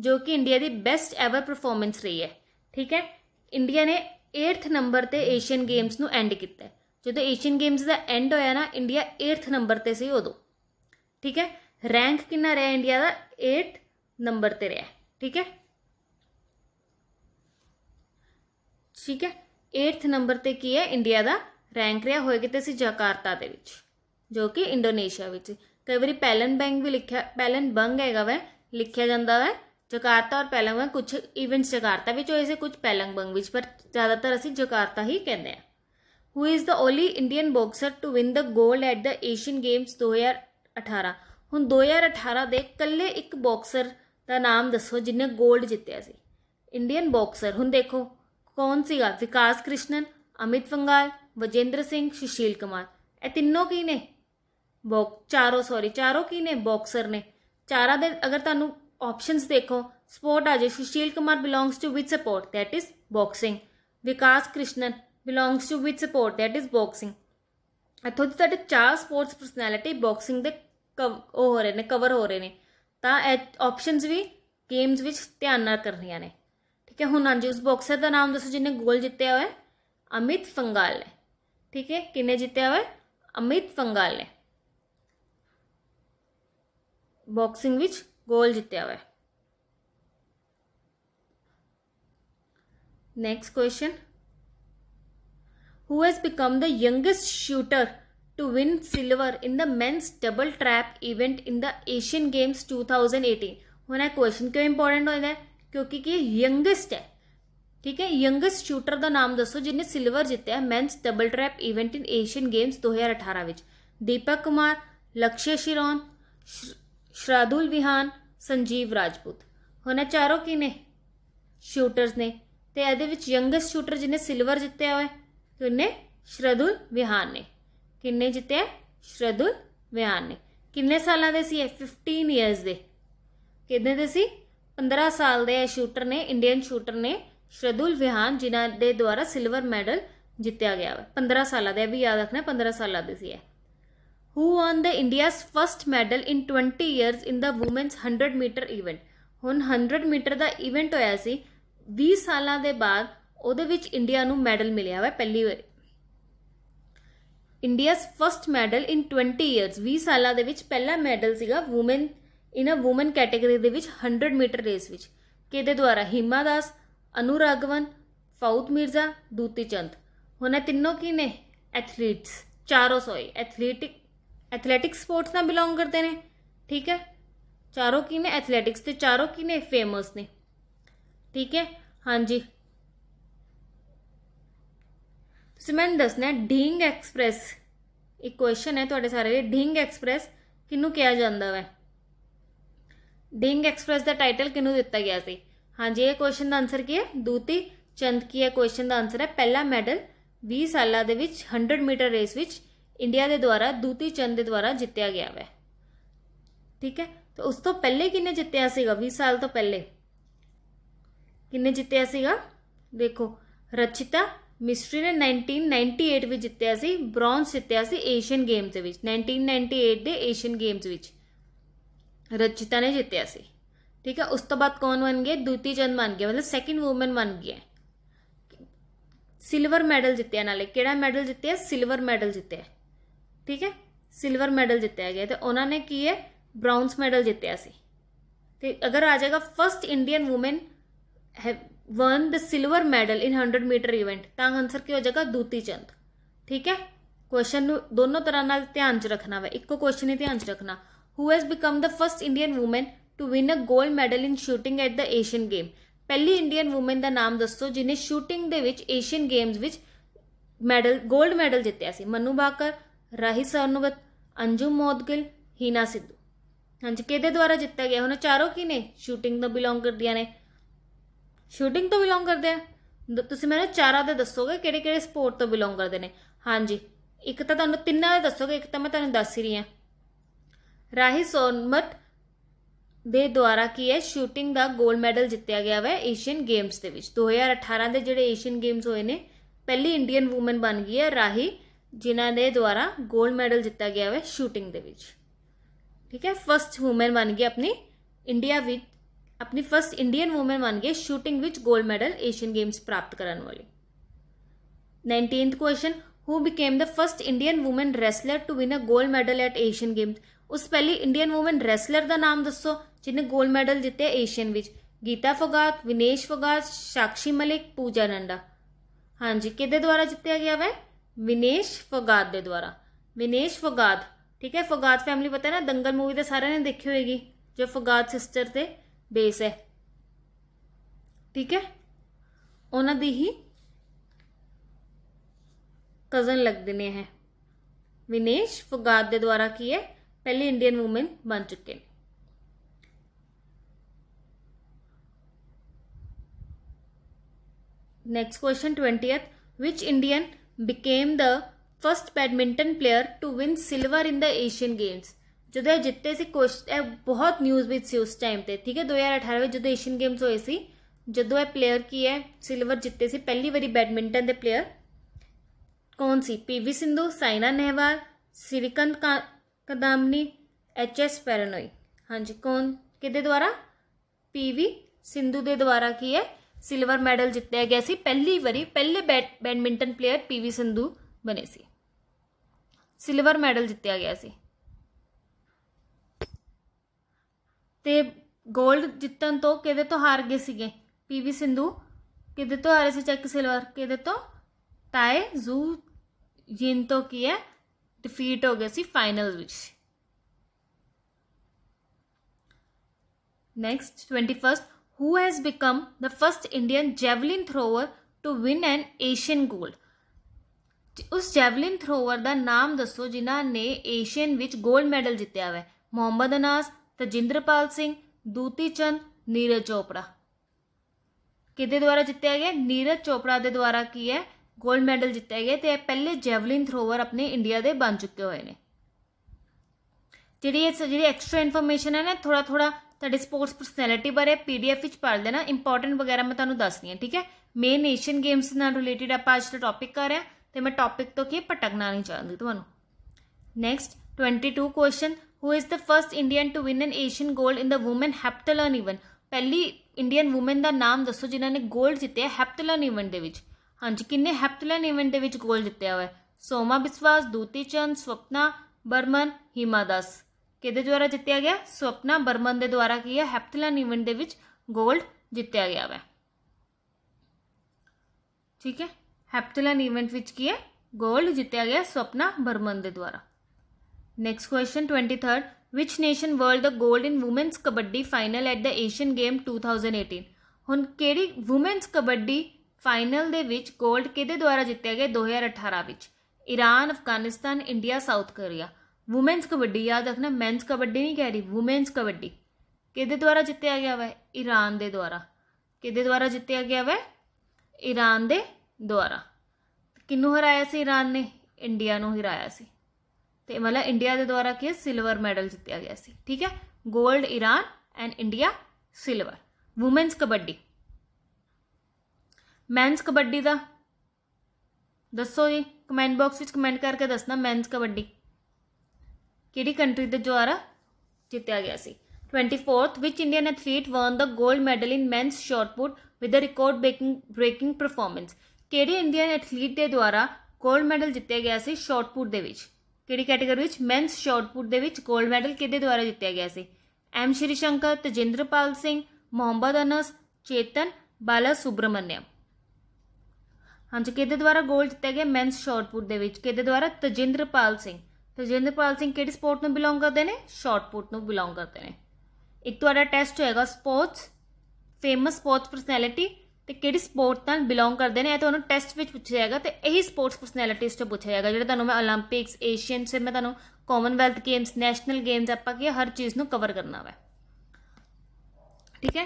ਜੋ ਕਿ ਇੰਡੀਆ ਦੀ ਬੈਸਟ ਐਵਰ ਪਰਫਾਰਮੈਂਸ ਰਹੀ ਹੈ ਠੀਕ ਹੈ ਇੰਡੀਆ ਨੇ 8th ਨੰਬਰ ਤੇ ਏਸ਼ੀਅਨ ਗੇਮਸ ਨੂੰ ਐਂਡ ਕੀਤਾ ਜਦੋਂ ਏਸ਼ੀਅਨ ਗੇਮਸ ਦਾ ਐਂਡ ਹੋਇਆ ਨਾ ਇੰਡੀਆ 8th ਨੰਬਰ ਤੇ ਸੀ ਉਦੋਂ ਠੀਕ ਹੈ ਰੈਂਕ ਕਿੰਨਾ ਰਿਹਾ ਇੰਡੀਆ ਦਾ 8th ਨੰਬਰ ਤੇ ਰਿਹਾ ਠੀਕ ਹੈ ਠੀਕ ਹੈ 8th ਨੰਬਰ ਤੇ ਕੀ ਹੈ ਇੰਡੀਆ ਦਾ ਰਿਆ ਹੋਏਗੀ ਤੇ ਸੀ ਜਕਾਰਤਾ ਦੇ ਵਿੱਚ ਜੋ ਕਿ ਇੰਡੋਨੇਸ਼ੀਆ ਵਿੱਚ ਕਈ ਵਾਰੀ ਪੈਲਨ ਬੈਂਗ ਵੀ ਲਿਖਿਆ ਪੈਲਨ ਬੰਗ ਹੈਗਾ ਵੈ ਲਿਖਿਆ ਜਾਂਦਾ ਵੈ ਜਕਾਰਤਾ ਔਰ ਪੈਲਨ ਵੈ ਕੁਝ ਇਵੈਂਟਸ ਜਕਾਰਤਾ ਵਿੱਚ ਹੋਏ ਸੀ ਕੁਝ ਪੈਲਨ ਬੰਗ ਵਿੱਚ ਪਰ ਜ਼ਿਆਦਾਤਰ ਅਸੀਂ ਜਕਾਰਤਾ ਹੀ ਕਹਿੰਦੇ ਆ who is the only Indian boxer to win the gold at the Asian Games 2018 ਹੁਣ 2018 ਦੇ ਕੱਲੇ ਇੱਕ ਬਾਕਸਰ ਦਾ ਨਾਮ ਦੱਸੋ ਜਿਨੇ 골ਡ ਜਿੱਤਿਆ ਸੀ ਇੰਡੀਅਨ ਬਾਕਸਰ ਹੁਣ ਦੇਖੋ ਕੌਣ ਸੀਗਾ ਵਿਕਾਸ ਕ੍ਰਿਸ਼ਨਨ ਅਮਿਤ ਫੰਗਾਲ ਵਜੇਂਦਰ ਸਿੰਘ ਸੁਸ਼ੀਲ ਕੁਮਾਰ ਇਹ ਤਿੰਨੋਂ ਕੀ ਨੇ ਬੌਕ ਚਾਰੋ ਸੌਰੀ ਚਾਰੋ ਕੀ ਨੇ ਬਾਕਸਰ ਨੇ ਚਾਰਾ ਦੇ ਅਗਰ ਤੁਹਾਨੂੰ ਆਪਸ਼ਨਸ ਦੇਖੋ ਸਪੋਰਟ ਆ ਜੇ Sushil Kumar belongs to which sport that is boxing Vikas Krishnan belongs to which sport that is boxing ਇਥੋਂ ਦੀ ਤੁਹਾਡੇ ਚਾਰ ਸਪੋਰਟਸ ਪਰਸਨੈਲਿਟੀ ਬਾਕਸਿੰਗ ਦੇ ਉਹ ਹੋ ਰਹੇ ਨੇ ਕਵਰ ਹੋ ਰਹੇ ਨੇ ਤਾਂ ਇਹ ਆਪਸ਼ਨਸ ਵੀ ਗੇਮਸ ਵਿੱਚ ਧਿਆਨ ਨਾਲ ਕਰਨੀਆਂ ਨੇ ਠੀਕ ਹੈ ਹੁਣ ਹਾਂਜੀ ਉਸ ਬਾਕਸਰ ਦਾ ਨਾਮ ਦੱਸੋ ਜਿਹਨੇ ਗੋਲ ਜਿੱਤਿਆ ਹੋਇਆ ਅਮਿਤ ਫੰਗਾਲ ठीक है किने जीत्या हुआ अमित पंगाल ने बॉक्सिंग विच गोल जीत्या हुआ next question who has become the youngest shooter to win silver in the men's double trap event in the Asian Games 2018 thousand eighteen हूँ क्वेश्चन क्यों इंपॉर्टेंट होता है क्योंकि कि यंगेस्ट है ਠੀਕ ਹੈ ਯੰਗਸਟ ਸ਼ੂਟਰ ਦਾ ਨਾਮ ਦੱਸੋ ਜਿਨੇ ਸਿਲਵਰ ਜਿੱਤਿਆ men's double trap event in Asian Games 2018 ਵਿੱਚ ਦੀਪਕ ਕੁਮਾਰ ਲਕਸ਼ਯ ਸ਼ਿਰੋਨ ਸ਼ਰਾਦੁਲ ਵਿਹਾਨ ਸੰਜੀਵ ਰਾਜਪੂਤ ਹੁਣ ਇਹ ਚਾਰੋਂ ਕਿਨੇ ਸ਼ੂਟਰਸ ਨੇ ਤੇ ਇਹਦੇ ਵਿੱਚ ਯੰਗਸਟ ਸ਼ੂਟਰ ਜਿਨੇ ਸਿਲਵਰ ਜਿੱਤਿਆ ਹੋਇਆ ਕਿੰਨੇ ਸ਼ਰਦੁਲ ਵਿਹਾਨ ਨੇ ਕਿੰਨੇ ਜਿੱਤਿਆ ਸ਼ਰਦੁਲ ਵਿਹਾਨ ਨੇ ਕਿੰਨੇ ਸਾਲਾਂ ਦੇ ਸੀ 15 ਇਅਰਸ ਦੇ ਕਿੰਨੇ ਦੇ ਸੀ 15 ਸਾਲ ਦੇ ਸ਼ੂਟਰ ਨੇ ਇੰਡੀਅਨ ਸ਼ੂਟਰ ਨੇ ਸ਼ਰਦੁਲ ਵਿਹਾਨ ਜਿਨ੍ਹਾਂ ਦੇ ਦੁਆਰਾ ਸਿਲਵਰ ਮੈਡਲ ਜਿੱਤਿਆ ਗਿਆ ਹੈ 15 ਸਾਲਾਂ ਦੇ ਵੀ ਯਾਦ ਰੱਖਣਾ 15 ਸਾਲਾਂ ਦੇ ਸੀ ਇਹ who won the India's first medal in 20 years in the women's 100 metre event ਹੁਣ 100 ਮੀਟਰ ਦਾ ਇਵੈਂਟ ਹੋਇਆ ਸੀ 20 ਸਾਲਾਂ ਦੇ ਬਾਅਦ ਉਹਦੇ ਵਿੱਚ ਇੰਡੀਆ ਨੂੰ ਮੈਡਲ ਮਿਲਿਆ ਹੋਇਆ ਪਹਿਲੀ ਵਾਰ India's first medal in 20 years 20 ਸਾਲਾਂ ਦੇ ਵਿੱਚ ਪਹਿਲਾ ਮੈਡਲ ਸੀਗਾ woman in a woman category ਦੇ ਵਿੱਚ 100 ਮੀਟਰ ਰੇਸ ਵਿੱਚ ਕਿਹਦੇ ਦੁਆਰਾ ਹਿਮਾ ਦਾਸ अनुराघवन फाउद मिर्जा दूती चंद होना तीनों की ने एथलीट्स चारों सॉरी एथलीटिक एथलेटिक स्पोर्ट्स ना बिलोंग करते ने ठीक है चारों की ने एथलेटिक्स तो चारों की ने फेमस ने ठीक है हाँ जी तो मैं ਮੈਨੂੰ ਦੱਸਣਾ एक्सप्रैस एक क्वेश्चन है ਹੈ ਤੁਹਾਡੇ ਸਾਰੇ ਲਈ ਢਿੰਗ ਐਕਸਪ੍ਰੈਸ ਕਿਹਨੂੰ ਕਿਹਾ ਜਾਂਦਾ ਹੈ ਢਿੰਗ ਐਕਸਪ੍ਰੈਸ ਦਾ ਟਾਈਟਲ ਕਿਹਨੂੰ ਦਿੱਤਾ ਗਿਆ ਹਾਂਜੀ ਇਹ ਕੁਐਸਚਨ ਦਾ ਆਨਸਰ ਕੀ ਹੈ ਦੂਤੀ ਚੰਦ ਕੀ ਹੈ ਕੁਐਸਚਨ ਦਾ ਆਨਸਰ ਹੈ ਪਹਿਲਾ ਮੈਡਲ 20 ਸਾਲਾਂ ਦੇ ਵਿੱਚ 100 ਮੀਟਰ ਰੇਸ ਵਿੱਚ ਇੰਡੀਆ ਦੇ ਦੁਆਰਾ ਦੂਤੀ ਚੰਦ ਦੇ ਦੁਆਰਾ ਜਿੱਤਿਆ ਗਿਆ ਹੈ ਠੀਕ ਹੈ ਤੇ ਉਸ ਤੋਂ ਪਹਿਲੇ ਕਿੰਨੇ ਜਿੱਤਿਆ ਸੀਗਾ 20 ਸਾਲ ਤੋਂ ਪਹਿਲੇ ਕਿੰਨੇ ਜਿੱਤਿਆ ਸੀਗਾ ਦੇਖੋ ਰਚਿਤਾ ਮਿਸਟਰੀ ਨੇ 1998 ਵਿੱਚ ਜਿੱਤਿਆ ਸੀ ਬ੍ਰੌਂਜ਼ ਜਿੱਤਿਆ ਸੀ ਏਸ਼ੀਅਨ ਗੇਮਸ ਦੇ ਵਿੱਚ 1998 ਦੇ ਏਸ਼ੀਅਨ ਗੇਮਸ ਵਿੱਚ ਰਚਿਤਾ ਨੇ ਜਿੱਤਿਆ ਸੀ ठीक है उस तो बाद कौन बन गए द्वितीय चंद बन गया मतलब सेकंड वूमेन बन गया सिल्वर मेडल जीते नाले कि मेडल जीते सिल्वर मेडल जीते ठीक है सिल्वर मेडल जितया गया तो उन्होंने की है ब्राउनस मेडल जितया अगर आ जाएगा फर्स्ट इंडियन वूमेन है won the silver medal in hundred metre event तो आंसर की हो जाएगा दूती चंद ठीक है क्वेश्चन दोनों तरह ध्यान च रखना वे एक क्वेश्चन ही ध्यान च रखना who has become the first Indian women to win a 골ਡ medal in shooting at the Asian game ਪਹਿਲੀ ਇੰਡੀਅਨ ਔਮਨ ਦਾ ਨਾਮ ਦੱਸੋ ਜਿਨੇ ਸ਼ੂਟਿੰਗ ਦੇ ਵਿੱਚ ਏਸ਼ੀਅਨ ਗੇਮਸ ਵਿੱਚ ਮੈਡਲ 골ਡ ਮੈਡਲ ਜਿੱਤਿਆ ਸੀ ਮਨੂ ਬਾਕਰ ਰਾਹੀ ਸਰਨਵਤ ਅੰਜੂ ਮੋਦਗਿਲ ਹੀਨਾ ਸਿੱਧੂ ਹਾਂਜੀ ਕਿਹਦੇ ਦੁਆਰਾ ਜਿੱਤਿਆ ਗਿਆ ਉਹਨਾਂ ਚਾਰੋਂ ਕੀ ਨੇ ਸ਼ੂਟਿੰਗ ਤੋਂ ਬਿਲੋਂਗ ਕਰਦੀਆਂ ਨੇ ਸ਼ੂਟਿੰਗ ਤੋਂ ਬਿਲੋਂਗ ਕਰਦੇ ਆ ਤੁਸੀਂ ਮੈਨੂੰ ਚਾਰਾਂ ਦੇ ਦੱਸੋਗੇ ਕਿਹੜੇ ਕਿਹੜੇ ਸਪੋਰਟ ਤੋਂ ਬਿਲੋਂਗ ਕਰਦੇ ਨੇ ਹਾਂਜੀ ਇੱਕ ਤਾਂ ਤੁਹਾਨੂੰ ਤਿੰਨਾਂ ਦੇ ਦੱਸੋਗੇ ਇੱਕ ਤਾਂ ਮੈਂ ਤੁਹਾਨੂੰ ਦੱਸ ਹੀ ਰਹੀ ਹਾਂ ਰਾਹੀ ਸੋਨਮਤ ਦੇ द्वारा की है शूटिंग का गोल्ड मैडल जितया गया ਹੈ ਏਸ਼ੀਅਨ गेम्स के ਵਿੱਚ 2018 ਦੇ ਜਿਹੜੇ ਏਸ਼ੀਅਨ ਗੇਮਸ ਹੋਏ ਨੇ ਪਹਿਲੀ ਇੰਡੀਅਨ ਊਮਨ ਬਣ ਗਈ ਹੈ ਰਾਹੀ ਜਿਨ੍ਹਾਂ ਦੇ ਦੁਆਰਾ 골ਡ ਮੈਡਲ ਜਿੱਤਿਆ ਗਿਆ ਹੈ ਸ਼ੂਟਿੰਗ ਦੇ ठीक है फस्ट वूमेन बन गई अपनी इंडिया विच अपनी फस्ट इंडियन वूमेन बन गई shooting which gold medal Asian Games प्राप्त करने वाली nineteen question who became the first Indian women wrestler to win a gold medal at Asian Games उस पहली इंडियन वूमेन रैसलर का नाम दसो जिन्हें गोल्ड ਮੈਡਲ ਜਿੱਤੇ ਏਸ਼ੀਅਨ गीता ਗੀਤਾ विनेश ਵਿਨੇਸ਼ साक्षी मलिक पूजा नंडा हाँ जी कि द्वारा जितया गया ਵੈ विनेश ਫੋਗਾਤ ਦੇ ਦੁਆਰਾ ਵਿਨੇਸ਼ ਫੋਗਾਤ ठीक है फगात फैमिली पता है ना दंगल मूवी तो सारे ने देखी होगी जो फगात सिस्टर से बेस है ठीक है उन्होंने ही कजन लगते ने विनेश फगात के द्वारा की है पहली इंडियन वूमेन बन चुके हैं next question 20th. Which Indian became the first badminton player to win silver in the Asian Games जो दो जितने से क्वेश्चन बहुत न्यूज भी थी उस टाइम पर ठीक है दो हजार अठारह में जो एशियन गेम्स हुए थे जो दो प्लेयर की है सिल्वर जितते से पहली बारी बैडमिंटन के प्लेयर कौन सी पी वी सिंधु साइना नेहवाल का कदामनी एच एस पेरनोई हाँ जी कौन कि द्वारा पी वी सिंधु के द्वारा की है સિલ્વર મેડલ જીત્યા ગયા છે પહેલી વરી પહેલે બેડમિન્ટન પ્લેયર પીવી સિંધુ બને છે સિલ્વર મેડલ જીત્યા ગયા છે તે ગોલ્ડ જીતન તો કેદે તો હાર ગਏ ਸੀਗੇ પીવી સિંધુ કેદે તો હારે છે ચેક સિલ્વર કેદે તો તાએ ઝુ જીન તો કીએ डिफीट हो गए सी final which next twenty first who has become the first Indian javelin thrower to win an Asian gold. ਉਸ ਜੈਵਲਿਨ ਥਰੋਵਰ ਦਾ ਨਾਮ ਦੱਸੋ ਜਿਨ੍ਹਾਂ ਨੇ ਏਸ਼ੀਅਨ ਵਿੱਚ 골ਡ ਮੈਡਲ ਜਿੱਤਿਆ ਹੈ ਮੁਹੰਮਦ ਅਨਾਸ ਤਜਿੰਦਰਪਾਲ ਸਿੰਘ ਦੂਤੀ ਚੰਦ ਨੀਰਜ ਚੋਪੜਾ ਕਿਹਦੇ ਦੁਆਰਾ ਜਿੱਤਿਆ ਗਿਆ ਨੀਰਜ ਚੋਪੜਾ ਦੇ ਦੁਆਰਾ ਕੀ ਹੈ 골ਡ ਮੈਡਲ ਜਿੱਤਿਆ ਗਿਆ ਤੇ ਇਹ ਪਹਿਲੇ ਜੈਵਲਿਨ ਥਰੋਵਰ ਆਪਣੇ ਇੰਡੀਆ ਦੇ ਬਣ ਚੁੱਕੇ ਹੋਏ ਨੇ ਜਿਹੜੀ ਇਹ ਜਿਹੜੀ ਐਕਸਟਰਾ ਇਨਫੋਰਮੇਸ਼ਨ ਹੈ ਨਾ ਥੋੜਾ ਥੋੜਾ ਸਾਡੇ ਸਪੋਰਟਸ ਪਰਸਨੈਲਿਟੀ ਬਾਰੇ ਪੀਡੀਐਫ ਵਿੱਚ ਪੜ੍ਹ ਲੈਣਾ ਇੰਪੋਰਟੈਂਟ ਵਗੈਰਾ ਮੈਂ ਤੁਹਾਨੂੰ ਦੱਸਦੀ ਹਾਂ ਠੀਕ ਹੈ ਮੇਨ ਨੇਸ਼ਨ ਗੇਮਸ ਨਾਲ ਰਿਲੇਟਡ ਆਪਾਂ ਅੱਜ ਦਾ ਟੌਪਿਕ ਕਰ ਰਹੇ ਹਾਂ ਤੇ ਮੈਂ ਟੌਪਿਕ ਤੋਂ ਕੀ ਪਟਕਣਾ ਨਹੀਂ ਚਾਹੁੰਦੀ ਤੁਹਾਨੂੰ next 22 question who is the first Indian to win an Asian 골ਡ in the woman heptathlon event ਪਹਿਲੀ ਇੰਡੀਅਨ ਔਮਨ ਦਾ ਨਾਮ ਦੱਸੋ ਜਿਨ੍ਹਾਂ ਨੇ 골ਡ ਜਿੱਤਿਆ ਹੈਪਟਲਨ ਇਵੈਂਟ ਦੇ ਵਿੱਚ ਹਾਂਜੀ ਕਿੰਨੇ ਹੈਪਟਲਨ ਇਵੈਂਟ ਦੇ ਵਿੱਚ 골ਡ ਜਿੱਤਿਆ ਹੋਇਆ ਸੋਮਾ ਬਿਸਵਾਸ ਦੂਤੀ ਚੰਦ ਸੁਪਨਾ ਬਰਮਨ ਹਿਮਾ ਕਿਹਦੇ ਦੁਆਰਾ ਜਿੱਤਿਆ ਗਿਆ ਸਵਪਨਾ ਬਰਮਨ ਦੇ ਦੁਆਰਾ ਕੀ ਹੈ ਹੈਪਥਲਨ ਇਵੈਂਟ ਦੇ ਵਿੱਚ 골ਡ ਜਿੱਤਿਆ ਗਿਆ ਵਾ ਠੀਕ ਹੈ ਹੈਪਥਲਨ ਇਵੈਂਟ ਵਿੱਚ ਕੀ ਹੈ 골ड ਜਿੱਤਿਆ ਗਿਆ ਸਵਪਨਾ ਬਰਮਨ ਦੇ ਦੁਆਰਾ next question 23 which nation world the 골ਡ in women's kabaddi final at the Asian game 2018 ਹੁਣ ਕਿਹੜੀ ਔਮਨਸ ਕਬੱਡੀ ਫਾਈਨਲ ਦੇ ਵਿੱਚ 골ਡ ਕਿਹਦੇ ਦੁਆਰਾ ਜਿੱਤਿਆ ਗਿਆ 2018 ਵਿੱਚ Iran Afghanistan India South Korea women's kabaddi याद रखना मेंस कबड्डी नहीं कह रही वुमेन्स कबड्डी किदे द्वारा जितया गया वा ईरान के द्वारा किदे द्वारा जितया गया वा ईरान के द्वारा किनू हराया से ईरान ने इंडिया ਨੂੰ ਹਰਾਇਆ ਸੀ ਤੇ ਮਤਲਬ ਇੰਡੀਆ ਦੇ ਦੁਆਰਾ ਕੀ ਸਿਲਵਰ ਮੈਡਲ ਜਿੱਤਿਆ ਗਿਆ ਸੀ ਠੀਕ ਹੈ 골ਡ Iran and India silver women's kabaddi men's kabaddi ਦਾ ਦੱਸੋ ਜੀ ਕਮੈਂਟ ਬਾਕਸ ਵਿੱਚ ਕਮੈਂਟ ਕਰਕੇ ਦੱਸਣਾ ਮੈਨਸ ਕਬੱਡੀ ਕਿਹੜੀ ਕੰਟਰੀ ਦੇ ਦੁਆਰਾ ਜਿੱਤਿਆ ਗਿਆ ਸੀ 24th which indian athlete won the gold medal in men's shot put with a record breaking breaking performance ਕਿਹੜੇ ਇੰਡੀਅਨ ਐਥਲੀਟ ਦੇ ਦੁਆਰਾ 골ਡ ਮੈਡਲ ਜਿੱਤਿਆ ਗਿਆ ਸੀ ਸ਼ਾਟਪੁੱਟ ਦੇ ਵਿੱਚ ਕਿਹੜੀ ਕੈਟਾਗਰੀ ਵਿੱਚ ਮੈਨਸ ਸ਼ਾਟਪੁੱਟ ਦੇ ਵਿੱਚ 골ਡ ਮੈਡਲ ਕਿਹਦੇ ਦੁਆਰਾ ਜਿੱਤਿਆ ਗਿਆ ਸੀ ਐਮ ਸ਼੍ਰੀ ਸ਼ੰਕਰ ਤਜਿੰਦਰਪਾਲ ਸਿੰਘ ਮੁਹੰਮਦ ਅਨਸ ਚੇਤਨ ਬਾਲਾ ਸੁਬਰਮਨਿਆ ਹਾਂਜੀ ਕਿਹਦੇ ਦੁਆਰਾ 골ਡ ਜਿੱਤਿਆ ਗਿਆ ਮੈਨਸ ਸ਼ਾਟਪੁੱਟ ਦੇ ਵਿੱਚ ਕਿਹਦੇ ਦੁਆਰਾ ਤਜਿੰਦਰਪਾਲ ਸਿੰਘ ਤਜਿੰਦਰਪਾਲ ਸਿੰਘ ਕਿਹੜੀ ਸਪੋਰਟ ਨੂੰ ਬਿਲੋਂਗ ਕਰਦੇ ਨੇ ਸ਼ਾਰਟ ਪੁੱਟ ਨੂੰ ਬਿਲੋਂਗ ਕਰਦੇ ਨੇ ਇੱਕ ਤੁਹਾਡਾ ਟੈਸਟ ਹੋਏਗਾ ਸਪੋਰਟਸ ਫੇਮਸ ਸਪੋਰਟਸ ਪਰਸਨੈਲਿਟੀ ਤੇ ਕਿਹੜੀ ਸਪੋਰਟ ਨਾਲ ਬਿਲੋਂਗ ਕਰਦੇ ਨੇ ਇਹ ਤੁਹਾਨੂੰ ਟੈਸਟ ਵਿੱਚ ਪੁੱਛਿਆ ਜਾਏਗਾ ਤੇ ਇਹੀ ਸਪੋਰਟਸ ਪਰਸਨੈਲਿਟੀਸ ਤੋਂ ਪੁੱਛਿਆ ਜਾਏਗਾ ਜਿਹੜਾ ਤੁਹਾਨੂੰ ਮੈਂ 올림픽ਸ ਏਸ਼ੀਅਨ ਸੇ ਮੈਂ ਤੁਹਾਨੂੰ ਕਾਮਨਵੈਲਥ ਗੇਮਸ ਨੈਸ਼ਨਲ ਗੇਮਸ ਆਪਾਂ ਕੀ ਹਰ ਚੀਜ਼ ਨੂੰ ਕਵਰ ਕਰਨਾ ਹੈ ਠੀਕ ਹੈ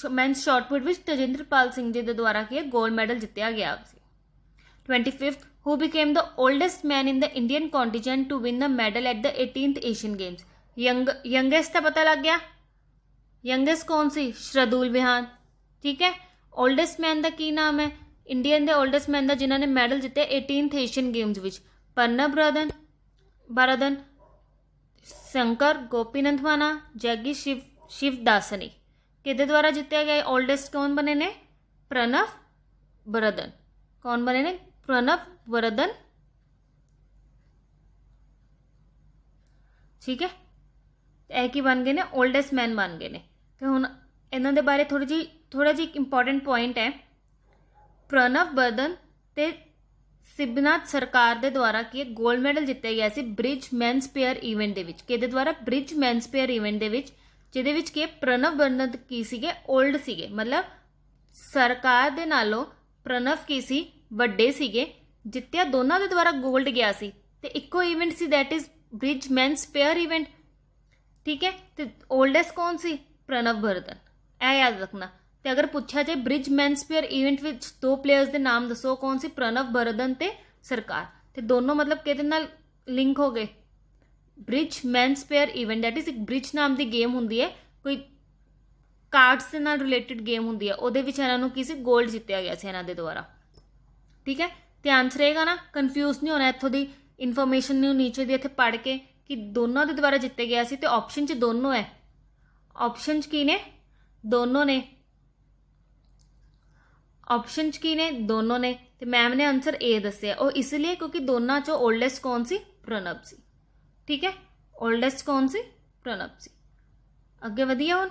ਸੋ ਸ਼ਾਰਟ ਸ਼ਾਰਟਪੁੱਟ ਵਿੱਚ ਤਜਿੰਦਰਪਾਲ ਸਿੰਘ ਜੀ ਦੇ ਦੁਆਰਾ ਕੀ ਗੋਲਡ ਮੈਡਲ ਜਿੱਤਿਆ ਗਿਆ ਸੀ 25th, who became the oldest man in the Indian contingent to win the medal at the 18th Asian Games. Young youngest का पता लग गया यंगेस्ट कौन सी श्रदुल विहान ठीक है ओल्डेस्ट मैन का की नाम है इंडियन ਦੇ ਓਲਡੈਸਟ ਮੈਨ ਦਾ ਜਿਨ੍ਹਾਂ ਨੇ ਮੈਡਲ ਜਿੱਤੇ 18th ਏਸ਼ੀਅਨ ਗੇਮਸ ਵਿੱਚ ਪਰਨਬ ਬਰਦਨ ਬਰਦਨ ਸ਼ੰਕਰ ਗੋਪੀਨੰਦਵਾਨਾ ਜੱਗੀ ਸ਼ਿਵ ਸ਼ਿਵਦਾਸਨੀ ਕਿਹਦੇ ਦੁਆਰਾ ਜਿੱਤੇ ਗਏ ਓਲਡੈਸਟ ਕੌਣ ਬਣੇ ਨੇ ਪ੍ਰਨਵ ਬਰਦਨ ਕੌਣ ਬਣੇ ਨੇ प्रणव वरदन ਠੀਕ ਹੈ ਇਹ ਕੀ ਬਣ ਗਏ ਨੇ 올ਡੈਸਟ ਮੈਨ ਬਣ ਗਏ ਨੇ ਤੇ ਹੁਣ ਇਹਨਾਂ ਦੇ ਬਾਰੇ ਥੋੜੀ ਜੀ ਥੋੜਾ ਜੀ ਇੱਕ ਇੰਪੋਰਟੈਂਟ ਪੁਆਇੰਟ ਹੈ ਪ੍ਰਣਵ ਬਦਨ ਤੇ ਸਿਬਨਾਥ ਸਰਕਾਰ ਦੇ ਦੁਆਰਾ ਕੀ 골ਡ ਮੈਡਲ ਜਿੱਤਿਆ ਗਿਆ ਸੀ ਬ੍ਰਿਜ ਮੈਨਸ ਪੇਅਰ ਇਵੈਂਟ ਦੇ ਵਿੱਚ ਕਿਹਦੇ ਦੁਆਰਾ ਬ੍ਰਿਜ ਮੈਨਸ ਪੇਅਰ ਇਵੈਂਟ ਦੇ ਵਿੱਚ ਜਿਹਦੇ ਵਿੱਚ ਕੀ ਪ੍ਰਣਵ ਬਦਨ ਕੀ ਸੀਗੇ 올ਡ ਸੀਗੇ ਮਤਲਬ ਸਰਕਾਰ ਦੇ ਨਾਲੋਂ ਪ੍ਰਣਵ ਕੀ ਸੀ ਵੱਡੇ ਸੀਗੇ ਜਿੱਤਿਆ ਦੋਨਾਂ ਦੇ ਦੁਆਰਾ 골ਡ ਗਿਆ ਸੀ ਤੇ ਇੱਕੋ ਇਵੈਂਟ ਸੀ that is bridge men's pair event ਠੀਕ ਹੈ ਤੇ 올ਡੈਸਟ ਕੌਣ ਸੀ ਪ੍ਰਣਵ ਬਰਦਨ ਇਹ ਯਾਦ ਰੱਖਣਾ ਤੇ ਅਗਰ ਪੁੱਛਿਆ ਜਾਏ ਬ੍ਰਿਜ ਮੈਨਸ ਪੇਅਰ ਇਵੈਂਟ ਵਿੱਚ ਦੋ ਪਲੇਅਰਸ ਦੇ ਨਾਮ ਦੱਸੋ ਕੌਣ ਸੀ ਪ੍ਰਣਵ ਬਰਦਨ ਤੇ ਸਰਕਾਰ ਤੇ ਦੋਨੋਂ ਮਤਲਬ ਕਿਹਦੇ ਨਾਲ ਲਿੰਕ ਹੋ ਗਏ bridge men's pair event that is ਇੱਕ ਬ੍ਰਿਜ ਨਾਮ ਦੀ ਗੇਮ ਹੁੰਦੀ ਹੈ ਕੋਈ ਕਾਰਡਸ ਦੇ ਨਾਲ ਰਿਲੇਟਡ ਗੇਮ ਹੁੰਦੀ ਹੈ ਉਹਦੇ ਵਿੱਚ ਇਹਨਾਂ ਨੂੰ ਕਿਸੇ 골ਡ ਜਿੱਤਿਆ ਗਿਆ ਸੀ ਇਹਨਾਂ ਦੇ ਦੁਆਰਾ ठीक है तो आंसर रहेगा ना कन्फ्यूज़ नहीं होना इतों की इनफोरमेन नीचे दी इतने पढ़ के कि दोनों के द्वारा जितते गया से तो ऑप्शन च दोनों है ऑप्शन की ने दोनों ने ऑप्शन की ने दोनों ने तो मैम ने आंसर ए दसिया और इसलिए क्योंकि दोनों चो ओल्डेस्ट कौन सी प्रणब सी ठीक है ओल्डेस्ट कौन सी प्रणब सी अगे वजिए हूँ